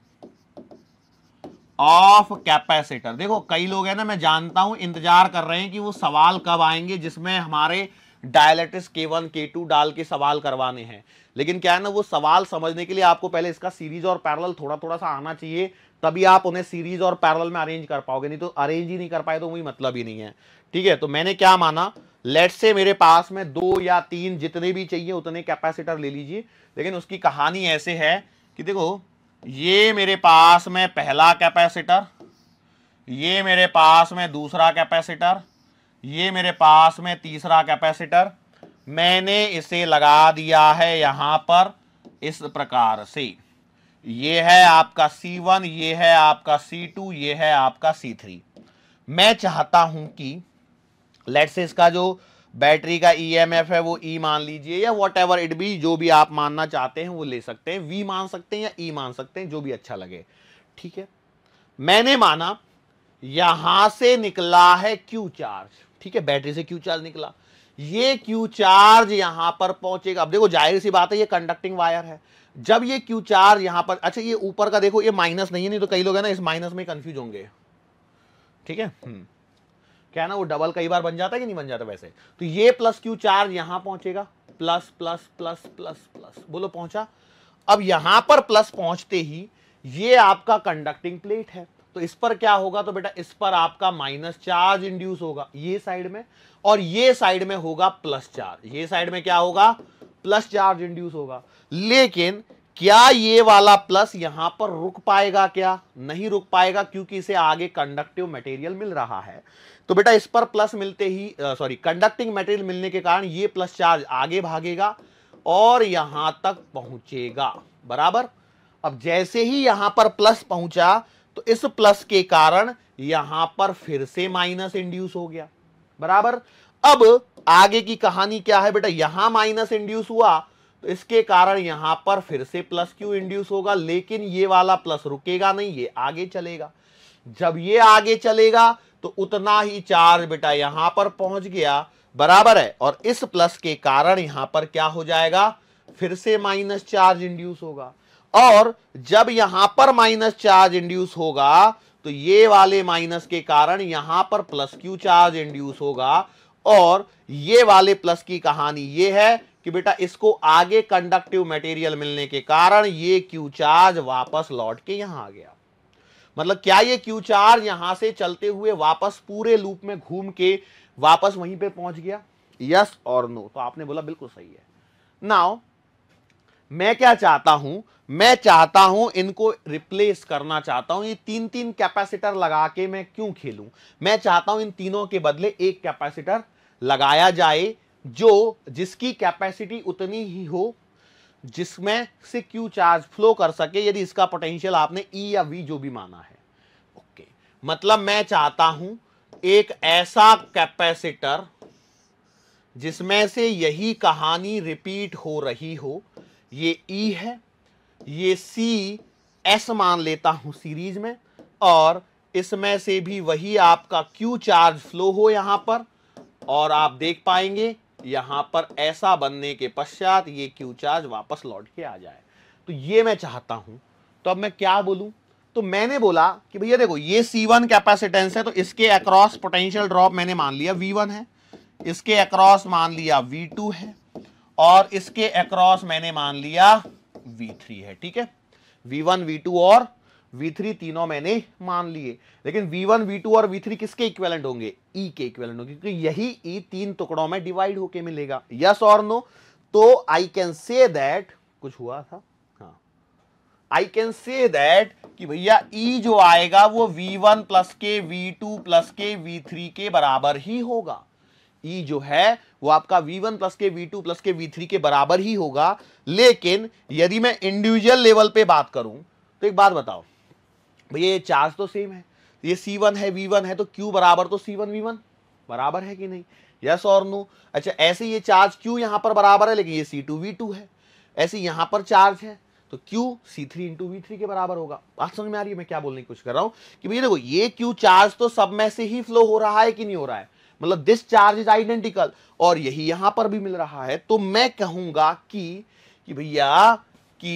of capacitor देखो कई लोग हैं ना मैं जानता हूं इंतजार कर रहे हैं कि वो सवाल कब आएंगे जिसमें हमारे डायलेटिस के वन के टू डाल के सवाल करवाने हैं लेकिन क्या है ना वो सवाल समझने के लिए आपको पहले इसका सीरीज और पैरल थोड़ा थोड़ा सा आना चाहिए तभी आप उन्हें सीरीज और पैरल में अरेंज कर पाओगे नहीं तो अरेंज ही नहीं कर पाए तो वही मतलब ही नहीं है ठीक है तो मैंने क्या माना लेट से मेरे पास में दो या तीन जितने भी चाहिए उतने कैपेसिटर ले लीजिए लेकिन उसकी कहानी ऐसे है कि देखो ये मेरे पास में पहला कैपेसिटर ये मेरे पास में दूसरा कैपेसिटर ये मेरे पास में तीसरा कैपेसिटर मैंने इसे लगा दिया है यहां पर इस प्रकार से ये है आपका C1 ये है आपका C2 ये है आपका C3 मैं चाहता हूं कि लेट्स से इसका जो बैटरी का ई एम एफ है वो ई e मान लीजिए या वॉट एवर इट बी जो भी आप मानना चाहते हैं वो ले सकते हैं वी मान सकते हैं या ई e मान सकते हैं जो भी अच्छा लगे ठीक है मैंने माना यहां से निकला है क्यू चार्ज ठीक है बैटरी से क्यू चार्ज निकला ये क्यू चार्ज यहां पर पहुंचेगा अब देखो जाहिर सी बात है ये कंडक्टिंग वायर है जब ये क्यू चार्ज यहां पर अच्छा ये ऊपर का देखो ये माइनस नहीं है नहीं तो कई लोग है ना इस माइनस में कंफ्यूज होंगे ठीक है हम्म। क्या ना वो डबल कई बार बन जाता है कि नहीं बन जाता वैसे तो ये प्लस क्यू चार्ज यहां पहुंचेगा plus plus plus plus plus बोलो पहुंचा अब यहां पर प्लस पहुंचते ही ये आपका कंडक्टिंग प्लेट है तो इस पर क्या होगा तो बेटा इस पर आपका माइनस चार्ज इंड्यूस होगा ये साइड में और ये साइड में होगा प्लस चार्ज ये साइड में क्या होगा प्लस चार्ज इंड्यूस होगा लेकिन क्या ये वाला प्लस यहां पर रुक पाएगा क्या नहीं रुक पाएगा क्योंकि इसे आगे कंडक्टिव मटेरियल मिल रहा है तो बेटा इस पर प्लस मिलते ही सॉरी कंडक्टिंग मटेरियल मिलने के कारण ये प्लस चार्ज आगे भागेगा और यहां तक पहुंचेगा बराबर अब जैसे ही यहां पर प्लस पहुंचा तो इस प्लस के कारण यहां पर फिर से माइनस इंड्यूस हो गया बराबर अब आगे की कहानी क्या है बेटा यहां माइनस इंड्यूस हुआ तो इसके कारण यहां पर फिर से प्लस क्यू इंड्यूस होगा लेकिन ये वाला प्लस रुकेगा नहीं ये आगे चलेगा जब ये आगे चलेगा तो उतना ही चार्ज बेटा यहां पर पहुंच गया बराबर है और इस प्लस के कारण यहां पर क्या हो जाएगा फिर से माइनस चार्ज इंड्यूस होगा और जब यहां पर माइनस चार्ज इंड्यूस होगा तो ये वाले माइनस के कारण यहां पर प्लस क्यू चार्ज इंड्यूस होगा और ये वाले प्लस की कहानी ये है कि बेटा इसको आगे कंडक्टिव मटेरियल मिलने के कारण ये क्यू चार्ज वापस लौट के यहां आ गया मतलब क्या ये क्यू चार्ज यहां से चलते हुए वापस पूरे लूप में घूम के वापस वहीं पे पहुंच गया यस और नो तो आपने बोला बिल्कुल सही है नाउ मैं क्या चाहता हूं मैं चाहता हूं इनको रिप्लेस करना चाहता हूं ये तीन तीन कैपेसिटर लगा के मैं क्यों खेलूं मैं चाहता हूं इन तीनों के बदले एक कैपेसिटर लगाया जाए जो जिसकी कैपेसिटी उतनी ही हो जिसमें से क्यू चार्ज फ्लो कर सके यदि इसका पोटेंशियल आपने ई e या वी जो भी माना है ओके मतलब मैं चाहता हूं एक ऐसा कैपेसिटर जिसमें से यही कहानी रिपीट हो रही हो ये ई e है ये सी एस मान लेता हूं सीरीज में और इसमें से भी वही आपका क्यू चार्ज फ्लो हो यहां पर और आप देख पाएंगे यहां पर ऐसा बनने के पश्चात ये क्यू चार्ज वापस लौट के आ जाए तो ये मैं चाहता हूं तो अब मैं क्या बोलू तो मैंने बोला कि भैया देखो ये सी वन कैपेसिटेंस है तो इसके अक्रॉस पोटेंशियल ड्रॉप मैंने मान लिया वी वन है इसके अक्रॉस मान लिया वी टू है और इसके अक्रॉस मैंने मान लिया वी थ्री है ठीक है वी वन वी टू और V3 तीनों मैंने मान लिए लेकिन V1, V2 और V3 किसके इक्वेलेंट होंगे E के इक्वेलेंट होंगे क्योंकि यही E तीन टुकड़ों में डिवाइड होके मिलेगा यस और नो तो आई कैन से दैट कुछ हुआ था आई कैन से दैट कि भैया E जो आएगा वो V1 वन प्लस के वी टू प्लस के वी थ्री के बराबर ही होगा E जो है वो आपका V1 वन प्लस के वी टू प्लस के वी थ्री के बराबर ही होगा लेकिन यदि मैं इंडिविजुअल लेवल पे बात करूं तो एक बात बताओ भैया ये चार्ज तो सेम है ये सी वन है वी वन है तो क्यू तो बराबर तो सी वन वी वन बराबर है कि नहीं यस और नो अच्छा ऐसे ये चार्ज क्यू यहाँ पर बराबर है लेकिन ये सी टू वी टू है ऐसे यहाँ पर चार्ज है तो Q C3 three into V three के बराबर होगा बात समझ में आ रही है मैं क्या बोलने की कोशिश कर रहा हूं कि भैया देखो ये Q चार्ज तो सब में से ही फ्लो हो रहा है कि नहीं हो रहा है मतलब दिस चार्ज इज आइडेंटिकल और यही यहां पर भी मिल रहा है तो मैं कहूंगा कि कि भैया कि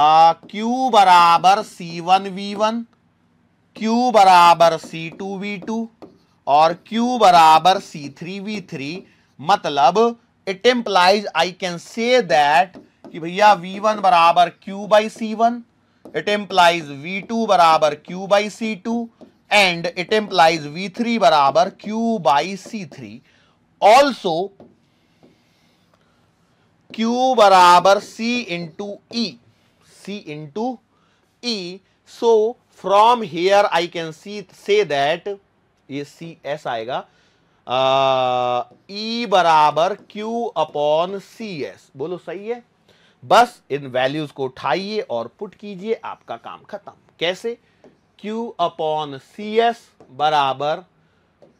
क्यू बराबर C one V one Q बराबर सी टू वी टू और क्यू बराबर सी थ्री वी थ्री मतलब it implies I can say that कि भैया वी वन बराबर Q by C one it implies V two बराबर Q by C two and it implies V three बराबर Q by C three also Q बराबर C into E into E so from here I can see say that ये C S आएगा E e बराबर Q upon C S बोलो सही है बस इन values को उठाइए और पुट कीजिए आपका काम खत्म कैसे Q अपॉन सी एस बराबर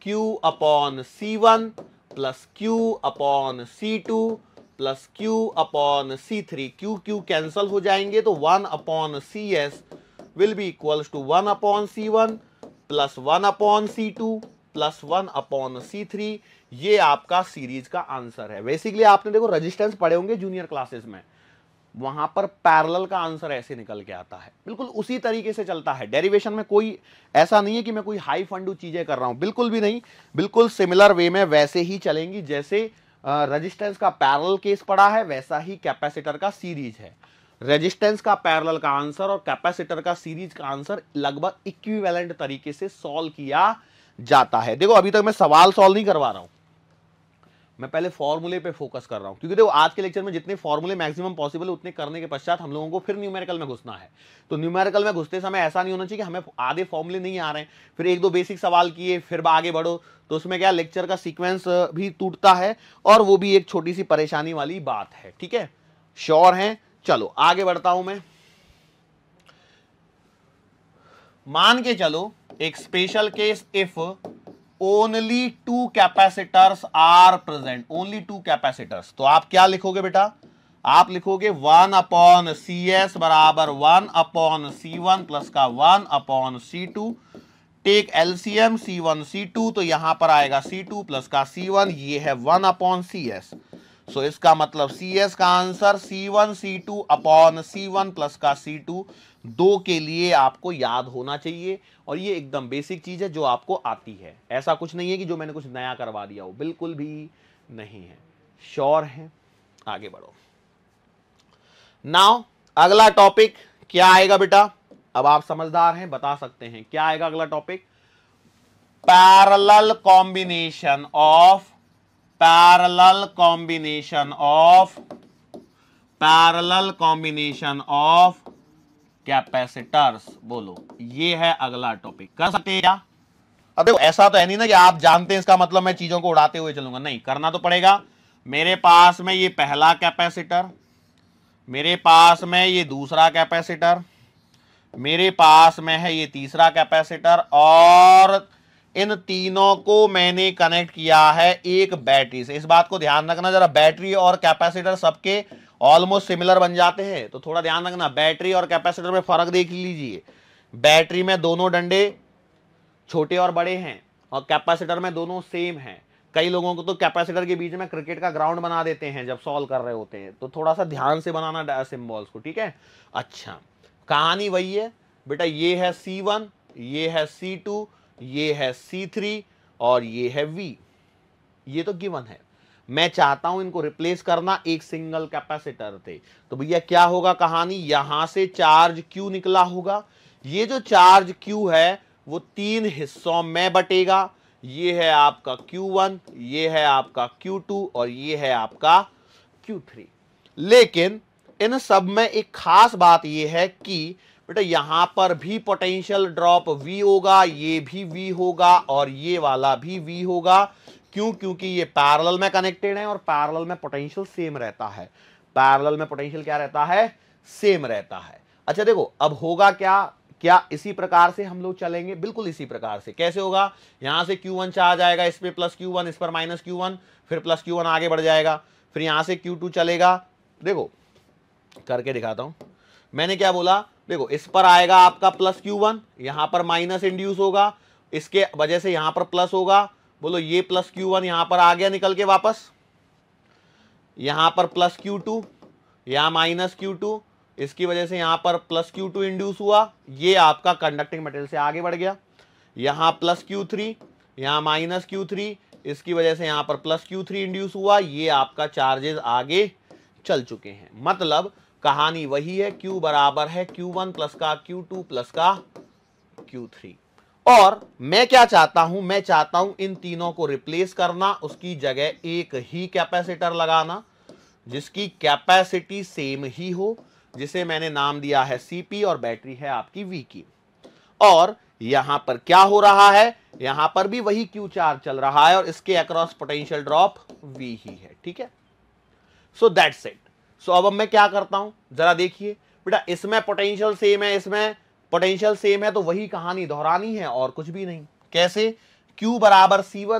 Q upon C one plus Q upon C two plus Q upon C three Q Q cancel हो जाएंगे तो one upon C S will be equals to one upon C one plus one upon C two plus one upon C three ये आपका series का answer है basically आपने देखो resistance पढ़े होंगे जूनियर क्लासेस में वहां पर पैरेलल का आंसर ऐसे निकल के आता है बिल्कुल उसी तरीके से चलता है डेरिवेशन में कोई ऐसा नहीं है कि मैं कोई हाई फंडू चीजें कर रहा हूं बिल्कुल भी नहीं बिल्कुल सिमिलर वे में वैसे ही चलेंगी जैसे रेजिस्टेंस का पैरल केस पड़ा है वैसा ही कैपेसिटर का सीरीज है रेजिस्टेंस का पैरल का आंसर और कैपेसिटर का सीरीज का आंसर लगभग इक्विवेलेंट तरीके से सॉल्व किया जाता है देखो अभी तक मैं सवाल सॉल्व नहीं करवा रहा हूं मैं पहले फॉर्मूले पे फोकस कर रहा हूँ क्योंकि देखो आज के लेक्चर में जितने फॉर्मूले मैक्सिमम पॉसिबल उतने करने के पश्चात हम लोगों को फिर न्यूमेरिकल में घुसना है तो न्यूमेरिकल में घुसते समय ऐसा नहीं होना चाहिए कि हमें आधे फॉर्मूले नहीं आ रहे फिर एक दो बेसिक सवाल किए फिर आगे बढ़ो तो उसमें क्या लेक्चर का सिक्वेंस भी टूटता है और वो भी एक छोटी सी परेशानी वाली बात है ठीक है श्योर है चलो आगे बढ़ता हूं मैं मान के चलो एक special case if only two capacitors are present only two capacitors तो आप क्या लिखोगे बेटा आप लिखोगे वन अपॉन सी एस बराबर one upon C one plus का one upon C two take LCM C one C two तो यहां पर आएगा सी टू प्लस का सी वन ये है one upon C S so इसका मतलब सी एस का answer C one C two upon C one plus का सी टू दो के लिए आपको याद होना चाहिए और ये एकदम बेसिक चीज़ है जो आपको आती है ऐसा कुछ नहीं है कि जो मैंने कुछ नया करवा दिया हो बिल्कुल भी नहीं है श्योर है आगे बढ़ो नाउ अगला टॉपिक क्या आएगा बेटा अब आप समझदार हैं बता सकते हैं क्या आएगा अगला topic parallel combination of parallel combination of parallel combination of capacitors बोलो ये है अगला टॉपिक कर सकते हैं क्या अब देखो ऐसा तो है नहीं ना कि आप जानते हैं इसका मतलब मैं चीजों को उड़ाते हुए चलूंगा नहीं करना तो पड़ेगा मेरे पास में ये पहला कैपेसिटर मेरे पास में ये दूसरा कैपेसिटर मेरे पास में है ये तीसरा कैपेसिटर और इन तीनों को मैंने कनेक्ट किया है एक बैटरी से इस बात को ध्यान रखना जरा बैटरी और कैपेसिटर सबके ऑलमोस्ट सिमिलर बन जाते हैं तो थोड़ा ध्यान रखना बैटरी और कैपेसिटर में फ़र्क देख लीजिए बैटरी में दोनों डंडे छोटे और बड़े हैं और कैपेसिटर में दोनों सेम हैं कई लोगों को तो कैपेसिटर के बीच में क्रिकेट का ग्राउंड बना देते हैं जब सॉल्व कर रहे होते हैं तो थोड़ा सा ध्यान से बनाना सिम्बॉल्स को ठीक है अच्छा कहानी वही है बेटा ये है सी वन ये है सी टू ये है सी थ्री और ये है वी ये तो गिवन है मैं चाहता हूं इनको रिप्लेस करना एक सिंगल कैपेसिटर थे तो भैया क्या होगा कहानी यहां से चार्ज क्यू निकला होगा ये जो चार्ज क्यू है वो तीन हिस्सों में बटेगा ये है आपका Q1, ये है आपका Q2 और ये है आपका Q3। लेकिन इन सब में एक खास बात ये है कि बेटा यहां पर भी पोटेंशियल ड्रॉप V होगा ये भी V होगा और ये वाला भी V होगा क्यों क्योंकि ये पैरल में कनेक्टेड है और पैरल में पोटेंशियल सेम रहता है पैरल में पोटेंशियल क्या रहता है सेम रहता है अच्छा देखो अब होगा क्या क्या इसी प्रकार से हम लोग चलेंगे बिल्कुल इसी प्रकार से कैसे होगा यहां से वन चार जाएगा इस पर प्लस वन इस पर माइनस वन फिर प्लस वन आगे बढ़ जाएगा फिर यहां से क्यू टू चलेगा देखो करके दिखाता हूं मैंने क्या बोला देखो इस पर आएगा आपका प्लस क्यू वन यहां पर माइनस इंड्यूस होगा इसके वजह से यहां पर प्लस होगा बोलो ये प्लस क्यू वन यहां पर आ गया निकल के वापस यहां पर प्लस क्यू टू यहां माइनस क्यू टू इसकी वजह से यहां पर प्लस क्यू टू इंड्यूस हुआ ये आपका कंडक्टिंग मटेरियल से आगे बढ़ गया यहां प्लस क्यू थ्री यहां माइनस क्यू थ्री इसकी वजह से यहां पर प्लस क्यू थ्री इंड्यूस हुआ ये आपका चार्जेस आगे चल चुके हैं मतलब कहानी वही है क्यू बराबर है क्यू वन प्लस का क्यू टू प्लस का क्यू थ्री और मैं क्या चाहता हूं मैं चाहता हूं इन तीनों को रिप्लेस करना उसकी जगह एक ही कैपेसिटर लगाना जिसकी कैपेसिटी सेम ही हो जिसे मैंने नाम दिया है सीपी और बैटरी है आपकी वी की और यहां पर क्या हो रहा है यहां पर भी वही क्यू चार्ज चल रहा है और इसके अक्रॉस पोटेंशियल ड्रॉप वी ही है ठीक है सो दैट्स इट सो अब मैं क्या करता हूं जरा देखिए बेटा इसमें पोटेंशियल सेम है इसमें पोटेंशियल सेम है तो वही कहानी दोहरानी है और कुछ भी नहीं कैसे क्यू बराबर सी है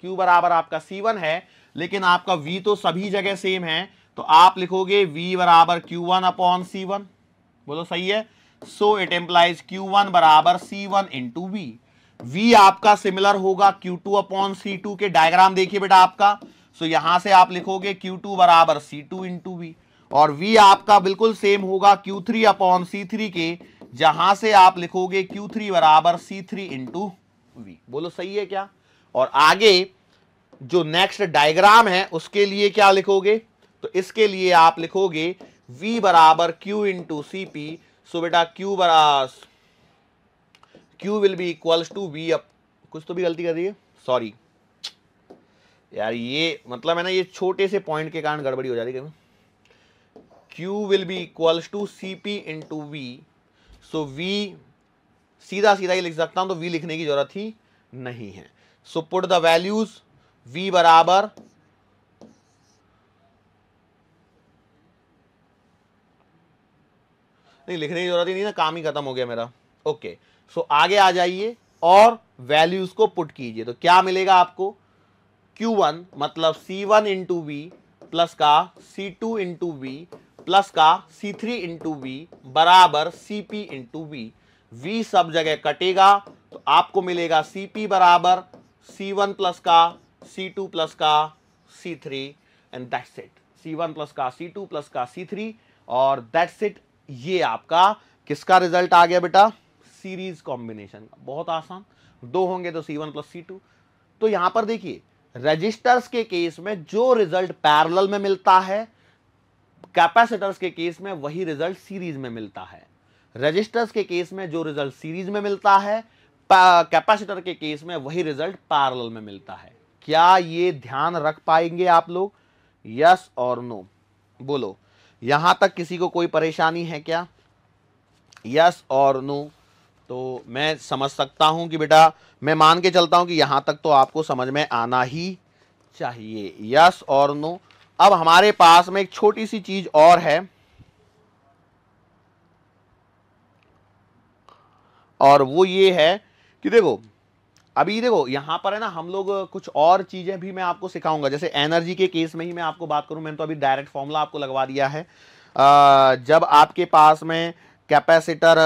क्यू बराबर आपका सी है लेकिन आपका वी तो सभी जगह सेम है तो आप लिखोगे वी बराबर Q one upon C one बोलो सही है so it implies Q one बराबर C one into V V आपका सिमिलर होगा Q two upon C two के डायग्राम देखिए बेटा आपका सो so, यहां से आप लिखोगे क्यू टू बराबर सी टू इंटू वी और वी आपका बिल्कुल सेम होगा Q three upon C three के जहां से आप लिखोगे Q3 थ्री बराबर सी थ्री इंटू वी बोलो सही है क्या और आगे जो नेक्स्ट डायग्राम है उसके लिए क्या लिखोगे तो इसके लिए आप लिखोगे V बराबर Q into C P so बेटा Q बराबर Q will be equals to V up कुछ तो भी गलती कर रही है सॉरी यार ये मतलब है ना ये छोटे से पॉइंट के कारण गड़बड़ी हो जा रही है Q will be equals to C P into V so तो वी सीधा सीधा ही लिख सकता हूं तो वी लिखने की जरूरत ही नहीं है so put the values V बराबर नहीं लिखने की जरूरत ही नहीं ना काम ही खत्म हो गया मेरा ओके okay. सो so, आगे आ जाइए और वैल्यूज को पुट कीजिए तो क्या मिलेगा आपको Q1 मतलब C1 one into we plus का C2 to into we plus का सी थ्री इंटू वी बराबर C P into V V सब जगह कटेगा तो आपको मिलेगा सी पी बराबर सी वन प्लस का सी टू प्लस का C three and that's it C one plus का सी टू प्लस का सी थ्री और दैट्स इट ये आपका किसका रिजल्ट आ गया बेटा सीरीज कॉम्बिनेशन का बहुत आसान दो होंगे तो C one plus C two तो यहां पर देखिए रजिस्टर्स के केस में जो रिजल्ट पैरेलल में मिलता है कैपेसिटर्स के केस में वही रिजल्ट सीरीज में मिलता है रजिस्टर्स के केस में जो रिजल्ट सीरीज में मिलता है कैपेसिटर के केस में वही रिजल्ट पैरेलल में मिलता है क्या ये ध्यान रख पाएंगे आप लोग यस और नो बोलो यहां तक किसी को कोई परेशानी है क्या यस और नो तो मैं समझ सकता हूं कि बेटा मैं मान के चलता हूं कि यहां तक तो आपको समझ में आना ही चाहिए यस और नो अब हमारे पास में एक छोटी सी चीज और है और वो ये है कि देखो अभी देखो यहां पर है ना हम लोग कुछ और चीज़ें भी मैं आपको सिखाऊंगा जैसे एनर्जी के केस में ही मैं आपको बात करूं मैंने तो अभी डायरेक्ट फॉर्मूला आपको लगवा दिया है आ, जब आपके पास में कैपेसिटर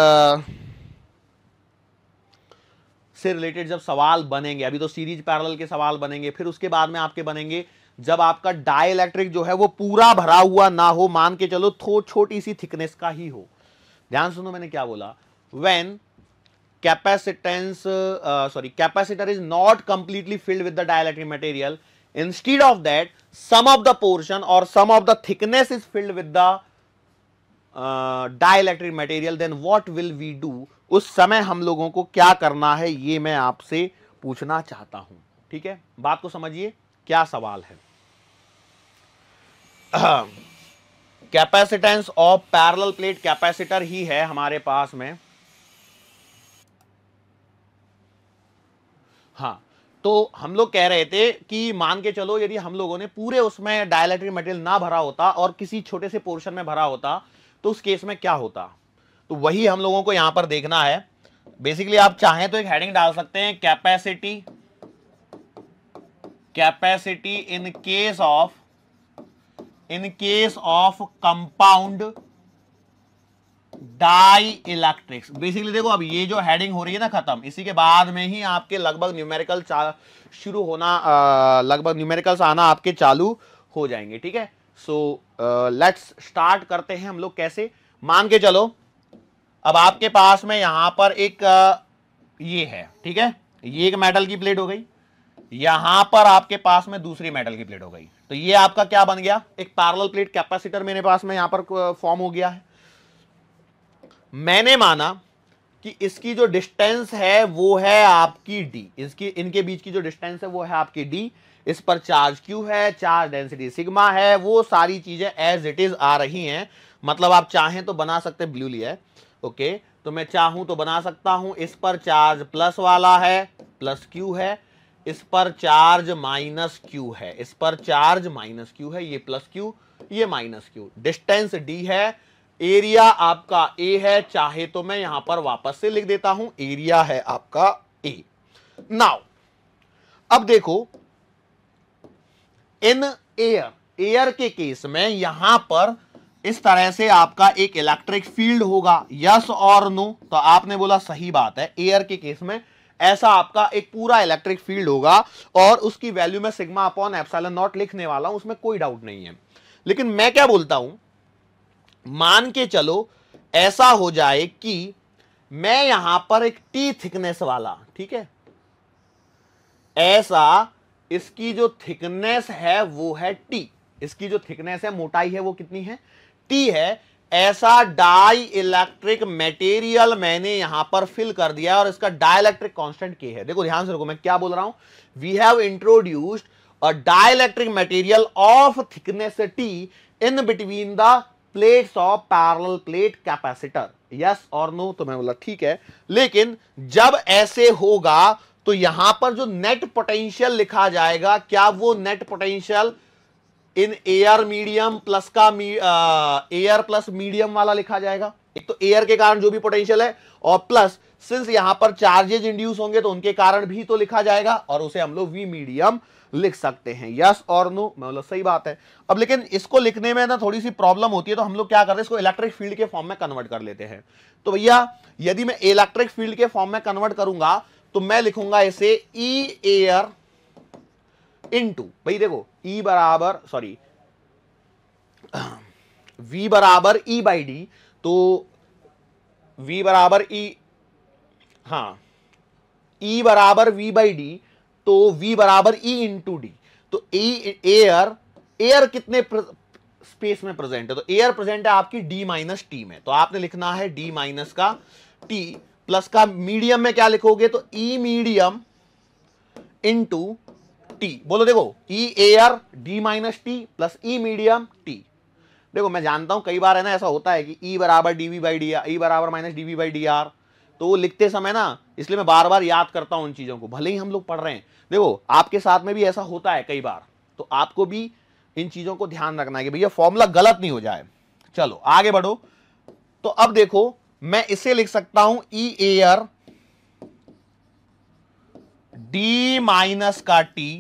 से रिलेटेड जब सवाल बनेंगे अभी तो सीरीज पैरेलल के सवाल बनेंगे फिर उसके बाद में आपके बनेंगे जब आपका डाई इलेक्ट्रिक जो है वो पूरा भरा हुआ ना हो मान के चलो थो छोटी सी थिकनेस का ही हो ध्यान सुनो मैंने क्या बोला when capacitance sorry capacitor is not completely filled with the dielectric material instead of that some some of the or some of the the is filled with the uh, dielectric material then what will we उस समय हम लोगों को क्या करना है ये मैं आपसे पूछना चाहता हूं ठीक है बात को समझिए क्या सवाल है capacitance of parallel plate capacitor ही है हमारे पास में हाँ तो हम लोग कह रहे थे कि मान के चलो यदि हम लोगों ने पूरे उसमें डायलैट्रिक मटेरियल ना भरा होता और किसी छोटे से पोर्शन में भरा होता तो उस केस में क्या होता तो वही हम लोगों को यहां पर देखना है बेसिकली आप चाहें तो एक हेडिंग डाल सकते हैं capacity capacity in case of in case of compound dielectrics basically देखो अब ये जो हेडिंग हो रही है ना खत्म इसी के बाद में ही आपके लगभग न्यूमेरिकल शुरू होना लगभग न्यूमेरिकल्स आना आपके चालू हो जाएंगे ठीक है सो लेट्स स्टार्ट करते हैं हम लोग कैसे मान के चलो अब आपके पास में यहां पर एक uh, ये है ठीक है ये एक मेटल की प्लेट हो गई यहां पर आपके पास में दूसरी मेटल की प्लेट हो गई तो ये आपका क्या बन गया एक पैरल प्लेट कैपेसिटर मेरे पास में यहां पर फॉर्म हो गया है मैंने माना कि इसकी जो डिस्टेंस है वो है आपकी डी इसकी इनके बीच की जो डिस्टेंस है वो है आपकी डी इस पर चार्ज क्यू है चार्ज डेंसिटी सिग्मा है वो सारी चीजें एज इट इज आ रही हैं मतलब आप चाहें तो बना सकते ब्लू लिया है ओके तो मैं चाहूं तो बना सकता हूं इस पर चार्ज प्लस वाला है प्लस क्यू है इस पर चार्ज माइनस क्यू है इस पर चार्ज माइनस क्यू है ये प्लस क्यू ये माइनस क्यू डिस्टेंस डी है एरिया आपका ए है चाहे तो मैं यहां पर वापस से लिख देता हूं एरिया है आपका ए नाउ अब देखो इन एयर एयर के केस में यहां पर इस तरह से आपका एक इलेक्ट्रिक फील्ड होगा यस और नो तो आपने बोला सही बात है एयर के केस में ऐसा आपका एक पूरा इलेक्ट्रिक फील्ड होगा और उसकी वैल्यू में सिग्मा अपॉन एप्साइलन नॉट लिखने वाला हूं उसमें कोई डाउट नहीं है लेकिन मैं क्या बोलता हूं मान के चलो ऐसा हो जाए कि मैं यहां पर एक टी थिकनेस वाला ठीक है ऐसा इसकी जो थिकनेस है वो है टी इसकी जो थिकनेस है मोटाई है वो कितनी है टी है ऐसा डाई इलेक्ट्रिक मेटेरियल मैंने यहां पर फिल कर दिया है और इसका डाई इलेक्ट्रिक कॉन्स्टेंट के है देखो ध्यान से रखो मैं क्या बोल रहा हूं we have introduced a dielectric material of thickness T in between the plates of parallel plate capacitor yes और नो तो मैं बोला ठीक है लेकिन जब ऐसे होगा तो यहां पर जो नेट पोटेंशियल लिखा जाएगा क्या वो net potential in air medium plus का एयर प्लस मीडियम वाला लिखा जाएगा एक तो एयर के कारण जो भी पोटेंशियल है और प्लस सिंस यहां पर चार्जेज इंड्यूस होंगे तो उनके कारण भी तो लिखा जाएगा और उसे हम लोग वी मीडियम लिख सकते हैं यस और नो मतलब सही बात है अब लेकिन इसको लिखने में ना थोड़ी सी प्रॉब्लम होती है तो हम लोग क्या करते हैं इसको इलेक्ट्रिक फील्ड के फॉर्म में कन्वर्ट कर लेते हैं तो भैया यदि मैं इलेक्ट्रिक फील्ड के फॉर्म में कन्वर्ट करूंगा तो मैं लिखूंगा इसे ई e एयर इनटू भाई देखो ई e बराबर सॉरी v बराबर e बाई डी तो v बराबर e हाँ e बराबर v बाई डी तो v बराबर e इंटू डी तो e एयर एयर कितने स्पेस में प्रेजेंट है तो एयर प्रेजेंट है आपकी d माइनस टी में तो आपने लिखना है d माइनस का t प्लस का मीडियम में क्या लिखोगे तो e मीडियम इंटू टी बोलो देखो E A R D minus T plus E medium T देखो मैं जानता हूं कई बार है ना ऐसा होता है कि ई e बराबर D V by D R E बराबर minus D V by D R तो वो लिखते समय ना इसलिए मैं बार बार याद करता हूं उन चीज़ों को भले ही हम लोग पढ़ रहे हैं देखो आपके साथ में भी ऐसा होता है कई बार तो आपको भी इन चीज़ों को ध्यान रखना है कि भैया फॉर्मूला गलत नहीं हो जाए चलो आगे बढ़ो तो अब देखो मैं इसे लिख सकता हूं E A R D minus का टी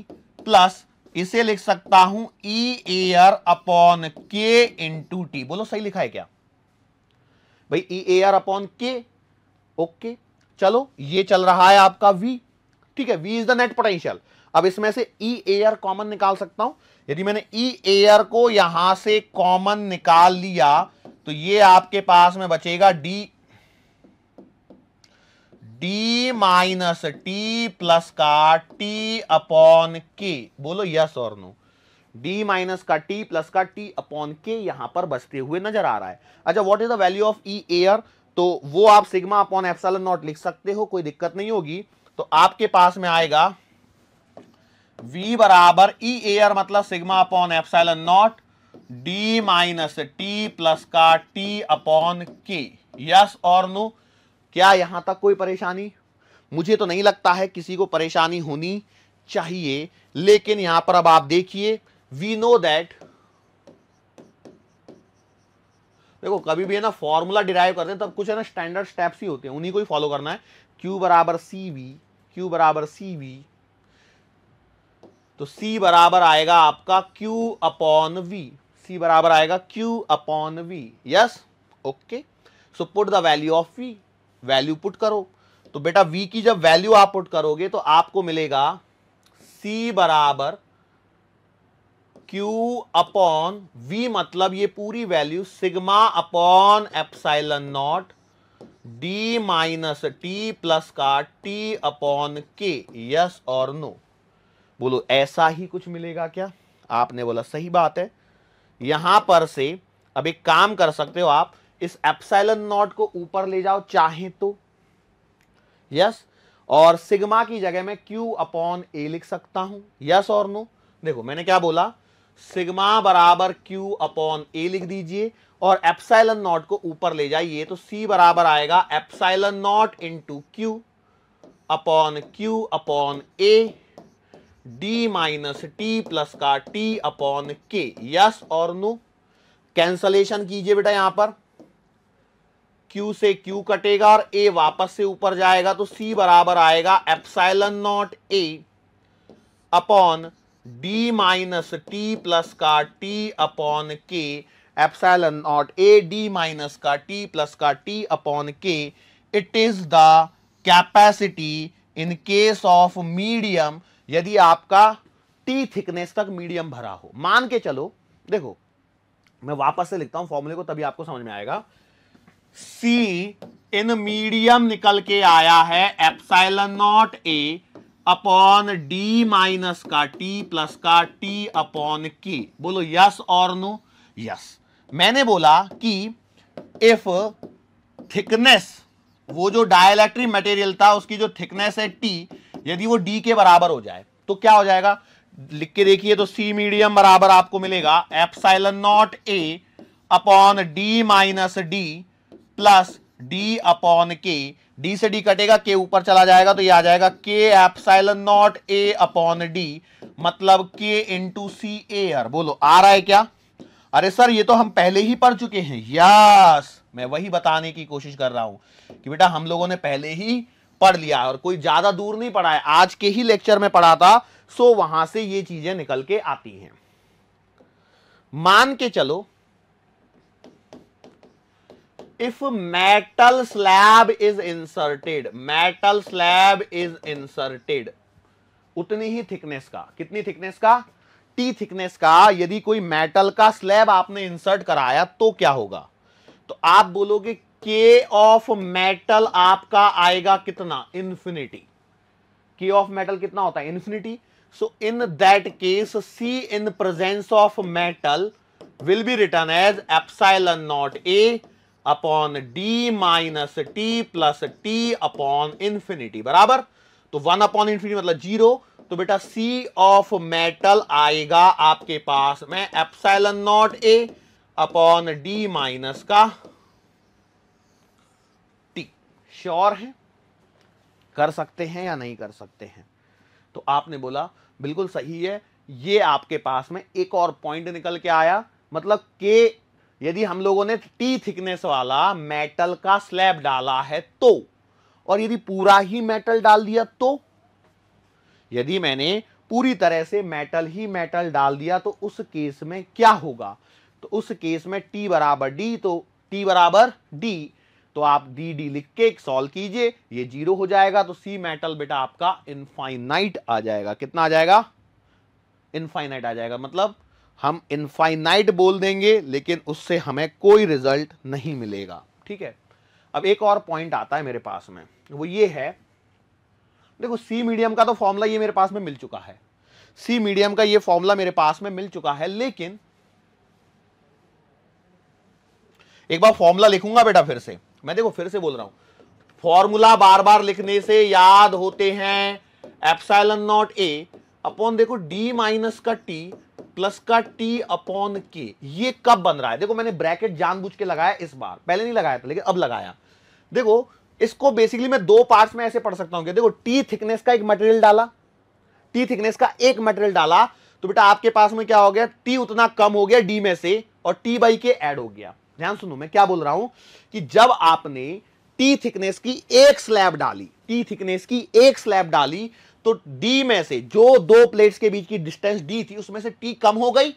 प्लस इसे लिख सकता हूं E air upon K into T बोलो सही लिखा है क्या भाई E air upon K okay चलो ये चल रहा है आपका वी ठीक है V is the net potential अब इसमें से ई एयर कॉमन निकाल सकता हूं यदि मैंने ई e एयर को यहां से कॉमन निकाल लिया तो ये आपके पास में बचेगा D D minus T plus का टी अपॉन के बोलो यस और नो डी माइनस का टी प्लस का टी अपॉन के यहां पर बचते हुए नजर आ रहा है अच्छा what is the value of E air तो वो आप सिग्मा अपॉन एप्सल नॉट लिख सकते हो कोई दिक्कत नहीं होगी तो आपके पास में आएगा v बराबर ई e एयर मतलब sigma upon epsilon not D minus T plus का टी अपॉन के यस और नो no? क्या यहां तक कोई परेशानी मुझे तो नहीं लगता है किसी को परेशानी होनी चाहिए लेकिन यहां पर अब आप देखिए वी नो दैट देखो कभी भी है ना फॉर्मूला डिराइव करते हैं तब कुछ है ना स्टैंडर्ड स्टेप्स ही होते हैं उन्हीं को ही फॉलो करना है क्यू बराबर सी वी क्यू बराबर सी वी तो c बराबर आएगा आपका q अपॉन v c बराबर आएगा q upon v yes okay so put the value of v value put करो तो बेटा वी की जब वैल्यू आप पुट करोगे तो आपको मिलेगा सी बराबर क्यू अपॉन वी मतलब ये पूरी value sigma upon epsilon not D minus T plus का टी अपॉन के यस और नो बोलो ऐसा ही कुछ मिलेगा क्या आपने बोला सही बात है यहां पर से अब एक काम कर सकते हो आप इस एप्साइलन नॉट को ऊपर ले जाओ चाहे तो यस yes? और सिग्मा की जगह मैं Q अपॉन ए लिख सकता हूं यस और नो देखो मैंने क्या बोला सिग्मा बराबर Q अपॉन ए लिख दीजिए और एप्साइलन नॉट को ऊपर ले जाइए तो C बराबर आएगा epsilon not into Q upon Q upon A D minus T plus का टी अपॉन के यस और नो कैंसलेशन कीजिए बेटा यहां पर Q से Q कटेगा और A वापस से ऊपर जाएगा तो C बराबर आएगा epsilon not A upon D minus T plus का T upon K epsilon not A D minus का T प्लस का T upon K it is the capacity in case of medium यदि आपका टी थिकनेस तक medium भरा हो मान के चलो देखो मैं वापस से लिखता हूं फॉर्मूले को तभी आपको समझ में आएगा सी इन मीडियम निकल के आया है epsilon not A upon D minus का टी प्लस का टी अपॉन के बोलो यस और नो यस मैंने बोला कि इफ थिकनेस वो जो डायलैक्ट्री मटेरियल था उसकी जो थिकनेस है टी यदि वो डी के बराबर हो जाए तो क्या हो जाएगा लिख के देखिए तो सी मीडियम बराबर आपको मिलेगा epsilon not A upon D minus D plus D upon K D से डी कटेगा के ऊपर चला जाएगा तो ये आ जाएगा K epsilon not A upon D मतलब के टू सी एर बोलो आ रहा है क्या अरे सर ये तो हम पहले ही पढ़ चुके हैं यस मैं वही बताने की कोशिश कर रहा हूं कि बेटा हम लोगों ने पहले ही पढ़ लिया और कोई ज्यादा दूर नहीं पढ़ा है आज के ही लेक्चर में पढ़ा था सो वहां से ये चीजें निकल के आती हैं मान के चलो if metal slab is inserted metal slab is inserted उतनी ही थिकनेस का कितनी थिकनेस का टी थिकनेस का यदि कोई मेटल का स्लैब आपने इंसर्ट कराया तो क्या होगा तो आप बोलोगे के ऑफ मेटल आपका आएगा कितना इन्फिनिटी के ऑफ मेटल कितना होता है infinity so in that case C in presence of metal will be written as epsilon not A upon D minus T plus T upon infinity बराबर तो वन अपॉन इंफिनिटी मतलब zero तो बेटा C of metal आएगा आपके पास में epsilon not A upon D minus का टी श्योर है कर सकते हैं या नहीं कर सकते हैं तो आपने बोला बिल्कुल सही है ये आपके पास में एक और पॉइंट निकल के आया मतलब के यदि हम लोगों ने टी थिकनेस वाला मेटल का स्लैब डाला है तो और यदि पूरा ही मेटल डाल दिया तो यदि मैंने पूरी तरह से मेटल ही मेटल डाल दिया तो उस केस में क्या होगा तो उस केस में टी बराबर डी तो टी बराबर डी तो आप डी डी लिख के सॉल्व कीजिए ये जीरो हो जाएगा तो सी मेटल बेटा आपका इनफाइनाइट आ जाएगा कितना आ जाएगा इनफाइनाइट आ जाएगा मतलब हम इनफाइनाइट बोल देंगे लेकिन उससे हमें कोई रिजल्ट नहीं मिलेगा ठीक है अब एक और पॉइंट आता है मेरे पास में वो ये है देखो सी मीडियम का तो फॉर्मूला ये मेरे पास में मिल चुका है सी मीडियम का ये फॉर्मूला मेरे पास में मिल चुका है लेकिन एक बार फॉर्मूला लिखूंगा बेटा फिर से मैं देखो फिर से बोल रहा हूं फॉर्मूला बार बार लिखने से याद होते हैं एपसाइलन नॉट ए अपॉन देखो डी माइनस का टी प्लस का टी अपॉन के ये कब बन रहा है देखो मैंने ब्रैकेट जानबूझ के लगाया इस बार पहले नहीं लगाया था लेकिन अब लगाया देखो इसको बेसिकली मैं दो पार्ट्स में ऐसे पढ़ सकता हूँ देखो टी थिकनेस का एक मटेरियल डाला टी थिकनेस का एक मटेरियल डाला तो बेटा आपके पास में क्या हो गया टी उतना कम हो गया डी में से और टी बाई के एड हो गया ध्यान सुनो मैं क्या बोल रहा हूं कि जब आपने टी थिकनेस की एक स्लैब डाली टी थिकनेस की एक स्लैब डाली तो डी में से जो दो प्लेट्स के बीच की डिस्टेंस डी थी उसमें से टी कम हो गई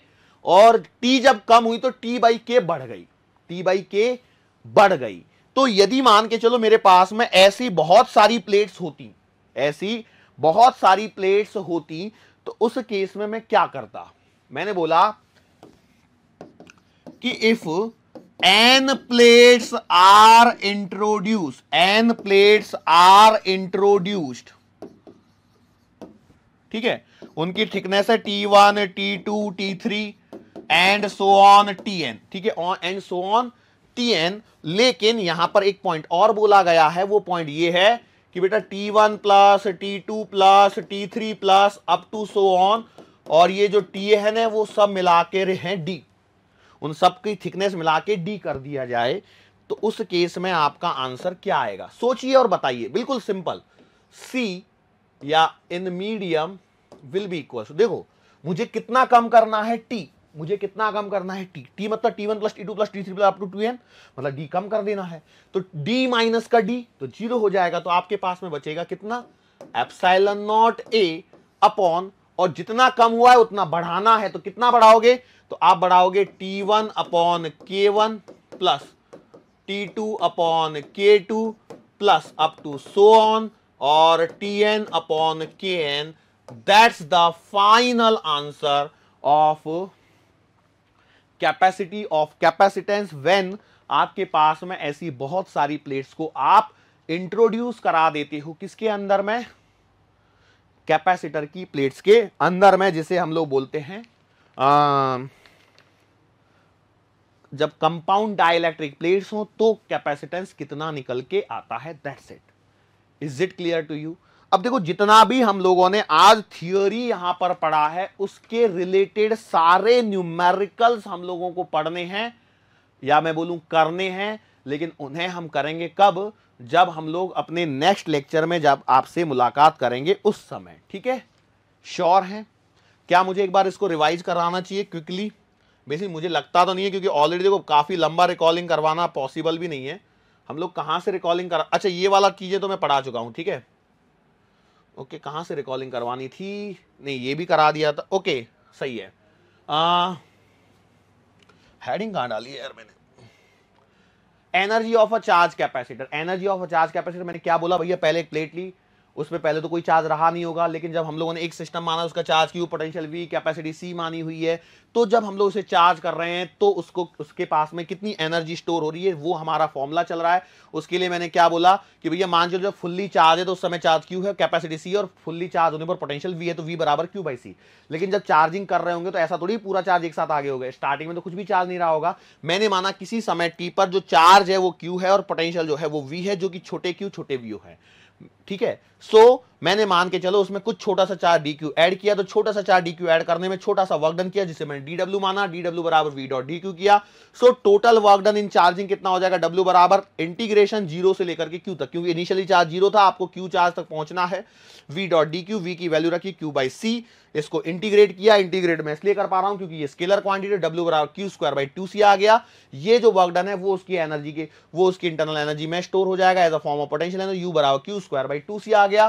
और टी जब कम हुई तो टी बाई के बढ़ गई टी बाई के बढ़ गई तो यदि मान के चलो मेरे पास में ऐसी बहुत सारी प्लेट्स होती ऐसी बहुत सारी प्लेट्स होती तो उस केस में मैं क्या करता मैंने बोला कि if N plates are introduce N plates are introduced ठीक है उनकी थिकनेस है T one T two T three and so on T N ठीक है and so on T N लेकिन यहां पर एक पॉइंट और बोला गया है वो पॉइंट ये है कि बेटा T one plus T two plus T three plus up to so on और ये जो टी एन है वो सब मिला के हैं डी उन सब की थिकनेस मिला के डी कर दिया जाए तो उस केस में आपका आंसर क्या आएगा सोचिए और बताइए बिल्कुल सिंपल सी या in medium will be equal so देखो मुझे कितना कम करना है टी मुझे कितना कम करना है टी टी मतलब T one plus T two plus T three plus up to to N मतलब डी कम कर देना है तो डी माइनस का डी तो जीरो हो जाएगा तो आपके पास में बचेगा कितना एप्साइलन नॉट ए अपॉन और जितना कम हुआ है उतना बढ़ाना है तो कितना बढ़ाओगे तो आप बढ़ाओगे T one upon K one plus T two upon K two plus up to so on और T N upon K N that's the final answer of capacity of capacitance when आपके पास में ऐसी बहुत सारी प्लेट्स को आप introduce करा देते हो किसके अंदर में कैपेसिटर की प्लेट्स के अंदर में जिसे हम लोग बोलते हैं आ, जब कंपाउंड डायलेक्ट्रिक प्लेट्स हो तो कैपेसिटेंस कितना निकल के आता है that's it is it clear to you अब देखो जितना भी हम लोगों ने आज थियोरी यहां पर पढ़ा है उसके रिलेटेड सारे न्यूमेरिकल्स हम लोगों को पढ़ने हैं या मैं बोलूं करने हैं लेकिन उन्हें हम करेंगे कब जब हम लोग अपने नेक्स्ट लेक्चर में जब आपसे मुलाकात करेंगे उस समय ठीक है श्योर है क्या मुझे एक बार इसको रिवाइज कराना चाहिए क्विकली बेसिक मुझे लगता तो नहीं है क्योंकि ऑलरेडी देखो काफ़ी लंबा रिकॉलिंग करवाना पॉसिबल भी नहीं है हम लोग कहां से रिकॉलिंग करा अच्छा ये वाला चीज़ें तो मैं पढ़ा चुका हूं ठीक है ओके कहा से रिकॉलिंग करवानी थी नहीं ये भी करा दिया था ओके सही है आ, हैडिंग कहाँ डाली है यार मैंने energy of a charge capacitor energy of a charge capacitor मैंने क्या बोला भैया पहले एक प्लेट ली उसमें पहले तो कोई चार्ज रहा नहीं होगा लेकिन जब हम लोगों ने एक सिस्टम माना उसका charge Q potential V capacity C मानी हुई है तो जब हम लोग उसे चार्ज कर रहे हैं तो उसको उसके पास में कितनी एनर्जी स्टोर हो रही है वो हमारा फॉर्मूला चल रहा है उसके लिए मैंने क्या बोला कि भैया मान चलो जब फुल्ली चार्ज है तो उस समय चार्ज क्यू है कैपेसिटी सी और फुल्ली चार्ज होने पर पोटेंशियल वी है तो वी बराबर क्यू बाई सी लेकिन जब चार्जिंग कर रहे होंगे तो ऐसा थोड़ी पूरा चार्ज एक साथ आगे होगा स्टार्टिंग में तो कुछ भी चार्ज नहीं रहा होगा मैंने माना किसी समय टी पर जो चार्ज है वो क्यू है और पोटेंशियल जो है वो वी है जो कि छोटे क्यू छोटे व्यू है ठीक है सो so, मैंने मान के चलो उसमें कुछ छोटा सा चार डी क्यू एड किया तो छोटा सा चार डी क्यू एड करने में छोटा सा वर्कडन किया जिसे मैंने डी डब्ल्यू माना डी डब्ल्यू बराबर वी डॉट डी क्यू किया so total work done in charging कितना हो जाएगा डब्ल्यू बराबर इंटीग्रेशन जीरो से लेकर के क्यू तक क्योंकि इनिशियली चार्ज जीरो था आपको क्यू चार्ज तक पहुंचना है V dot D Q V की वैल्यू रखी क्यू बाई सी इसको इंटीग्रेट किया इंटीग्रेट मैं इसलिए कर पा रहा हूं क्योंकि ये स्केलर क्वांटिटी डब्ल्यू बराबर Q square by two C आ गया ये जो वर्कडन है वो उसकी एनर्जी के वो उसकी इंटरनल एनर्जी में स्टोर हो जाएगा as a form of potential energy U बराबर Q square by two C आ गया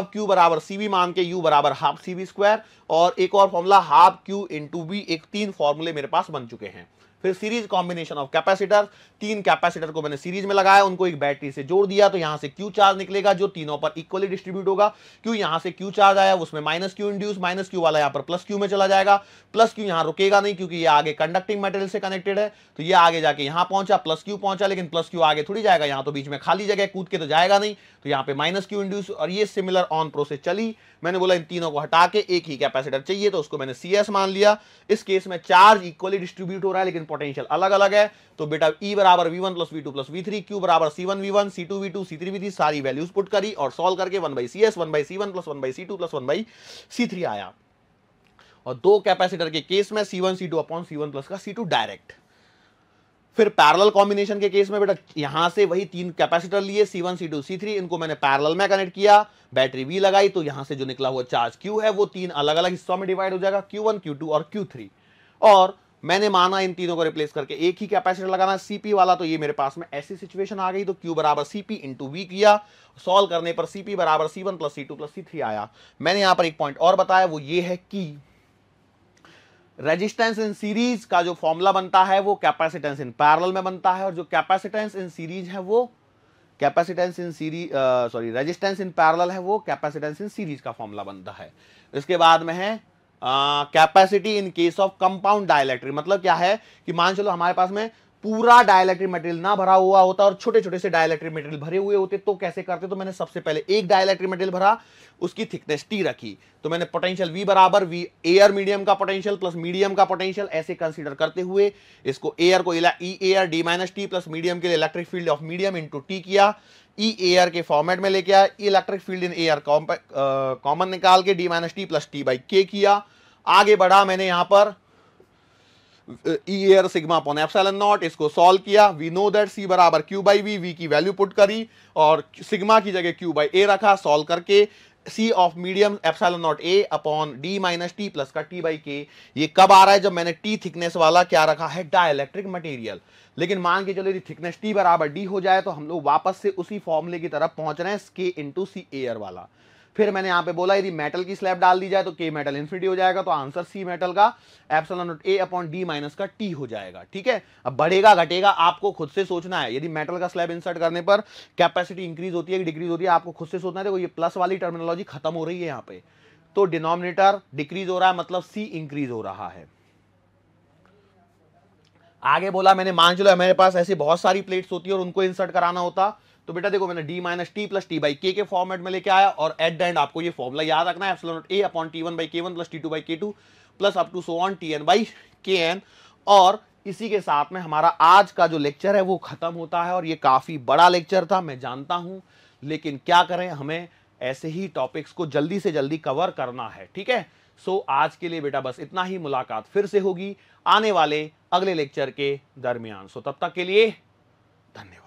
अब क्यू बराबर सी बी मान के यू बराबर हाफ सी बी स्क्वायर और एक और formula half Q two B एक तीन फॉर्मूले मेरे पास बन चुके हैं फिर सीरीज कॉम्बिनेशन ऑफ कैपेसिटर तीन कैपेसिटर को मैंने सीरीज में लगाया उनको एक बैटरी से जोड़ दिया तो यहां से क्यू चार्ज निकलेगा जो तीनों पर इक्वली डिस्ट्रीब्यूट होगा क्यू यहां से क्यू चार्ज आया उसमें minus Q induce minus Q वाला यहां पर प्लस क्यू में चला जाएगा प्लस क्यू यहां रुकेगा नहीं क्योंकि ये आगे कंडक्टिंग मटेरियल से कनेक्टेड है तो ये आगे जाके यहां पहुंचा प्लस क्यू पहुंचा लेकिन प्लस क्यू आगे थोड़ी जाएगा यहां तो बीच में खाली जगह कूद के तो जाएगा नहीं तो यहां पर माइनस क्यू इंड्यूस और ये सिमिलर ऑन प्रोसेस चली मैंने बोला इन तीनों को हटा के एक ही कैपेसिटर चाहिए तो उसको मैंने सी मान लिया इस केस में चार्ज इक्वली डिस्ट्रीब्यूट हो रहा है लेकिन पोटेंशियल अलग अलग है तो बेटा ई e बराबर V one plus V two plus V three Q बराबर C one V one C two V two C three V three सारी वैल्यूज पुट करी और सोल्व करके one by C S one by C one plus one by C two plus one by C three आया और दो capacitor के case में C one C two upon C one plus का C two direct फिर parallel combination के case में बेटा यहां से वही तीन कैपेसिटर लिए C one C two C three इनको मैंने पैरेलल में कनेक्ट किया बैटरी वी लगाई तो यहां से जो निकला हुआ चार्ज क्यू है वो तीन अलग अलग हिस्सों में डिवाइड हो जाएगा क्यू वन क्यू टू और क्यू थ्री और मैंने माना इन तीनों को रिप्लेस करके एक ही कैपेसिटर लगाना सीपी वाला तो ये मेरे पास में ऐसी सिचुएशन आ गई तो क्यू बराबर सीपी इंटू वी किया सॉल्व करने पर सीपी बराबर C one plus C two plus C three आया मैंने यहां पर एक पॉइंट और बताया वो ये है कि रेजिस्टेंस इन सीरीज का जो फॉर्मूला बनता है वो कैपेसिटेंस इन पैरल में बनता है और जो कैपेसिटेंस इन सीरीज है वो capacitance in series sorry resistance in parallel है वो कैपेसिटेंस इन सीरीज का फॉर्मूला बनता है इसके बाद में है capacity in case of compound dielectric मतलब क्या है कि मान चलो हमारे पास में पूरा डायलेक्ट्रिक मटेरियल ना भरा हुआ होता और छोटे छोटे से डायलेक्ट्रिक मटेरियल भरे हुए होते तो कैसे करते तो मैंने सबसे पहले एक डायलेक्ट्रिक मटेरियल भरा उसकी थिकनेस टी रखी तो मैंने पोटेंशियल वी बराबर वी एयर मीडियम का पोटेंशियल प्लस मीडियम का पोटेंशियल ऐसे कंसिडर करते हुए इसको एयर को E air D minus T plus medium के लिए electric field of medium into T किया ई e एयर के फॉर्मेट में लेके आया electric field in air common निकाल के D minus T plus T by K किया आगे बढ़ा मैंने यहाँ पर E air sigma upon epsilon naught इसको सॉल्व किया वी नो दैट सी बराबर क्यू बाई वी वी की वैल्यू पुट करी और सिग्मा की जगह क्यू बाई ए रखा सॉल्व करके C of medium epsilon naught A upon D minus T plus का टी बाई के ये कब आ रहा है जब मैंने टी थिकनेस वाला क्या रखा है डाइलेक्ट्रिक मटेरियल लेकिन मान के चलो यदि थिकनेस टी बराबर डी हो जाए तो हम लोग वापस से उसी फॉर्मूले की तरफ पहुंच रहे हैं के इंटू सी एयर वाला फिर मैंने यहाँ पे बोला यदि मेटल की स्लैब डाल दी जाए तो के मेटल इन्फिनिटी हो जाएगा तो आंसर सी मेटल का epsilon A upon D minus का टी हो जाएगा ठीक है अब बढ़ेगा घटेगा आपको खुद से सोचना है यदि मेटल का स्लैब इंसर्ट करने पर कैपेसिटी इंक्रीज होती है डिक्रीज होती है आपको खुद से सोचना है देखो ये प्लस वाली टर्मिनोलॉजी खत्म हो रही है यहाँ पे तो डिनोमिनेटर डिक्रीज हो रहा है मतलब सी इंक्रीज हो रहा है आगे बोला मैंने मान चलो मेरे पास ऐसी बहुत सारी प्लेट्स होती है और उनको इंसर्ट कराना होता है तो बेटा देखो मैंने D minus T plus T by K के फॉर्मेट में लेके आया और एट द एंड आपको ये फॉर्मूला याद रखना है epsilon A upon T one by K one plus T two by K two plus up to so on T N by K N और इसी के साथ में हमारा आज का जो लेक्चर है वो ख़त्म होता है और ये काफ़ी बड़ा लेक्चर था मैं जानता हूं लेकिन क्या करें हमें ऐसे ही टॉपिक्स को जल्दी से जल्दी कवर करना है ठीक है सो आज के लिए बेटा बस इतना ही मुलाकात फिर से होगी आने वाले अगले लेक्चर के दरमियान सो तब तक के लिए धन्यवाद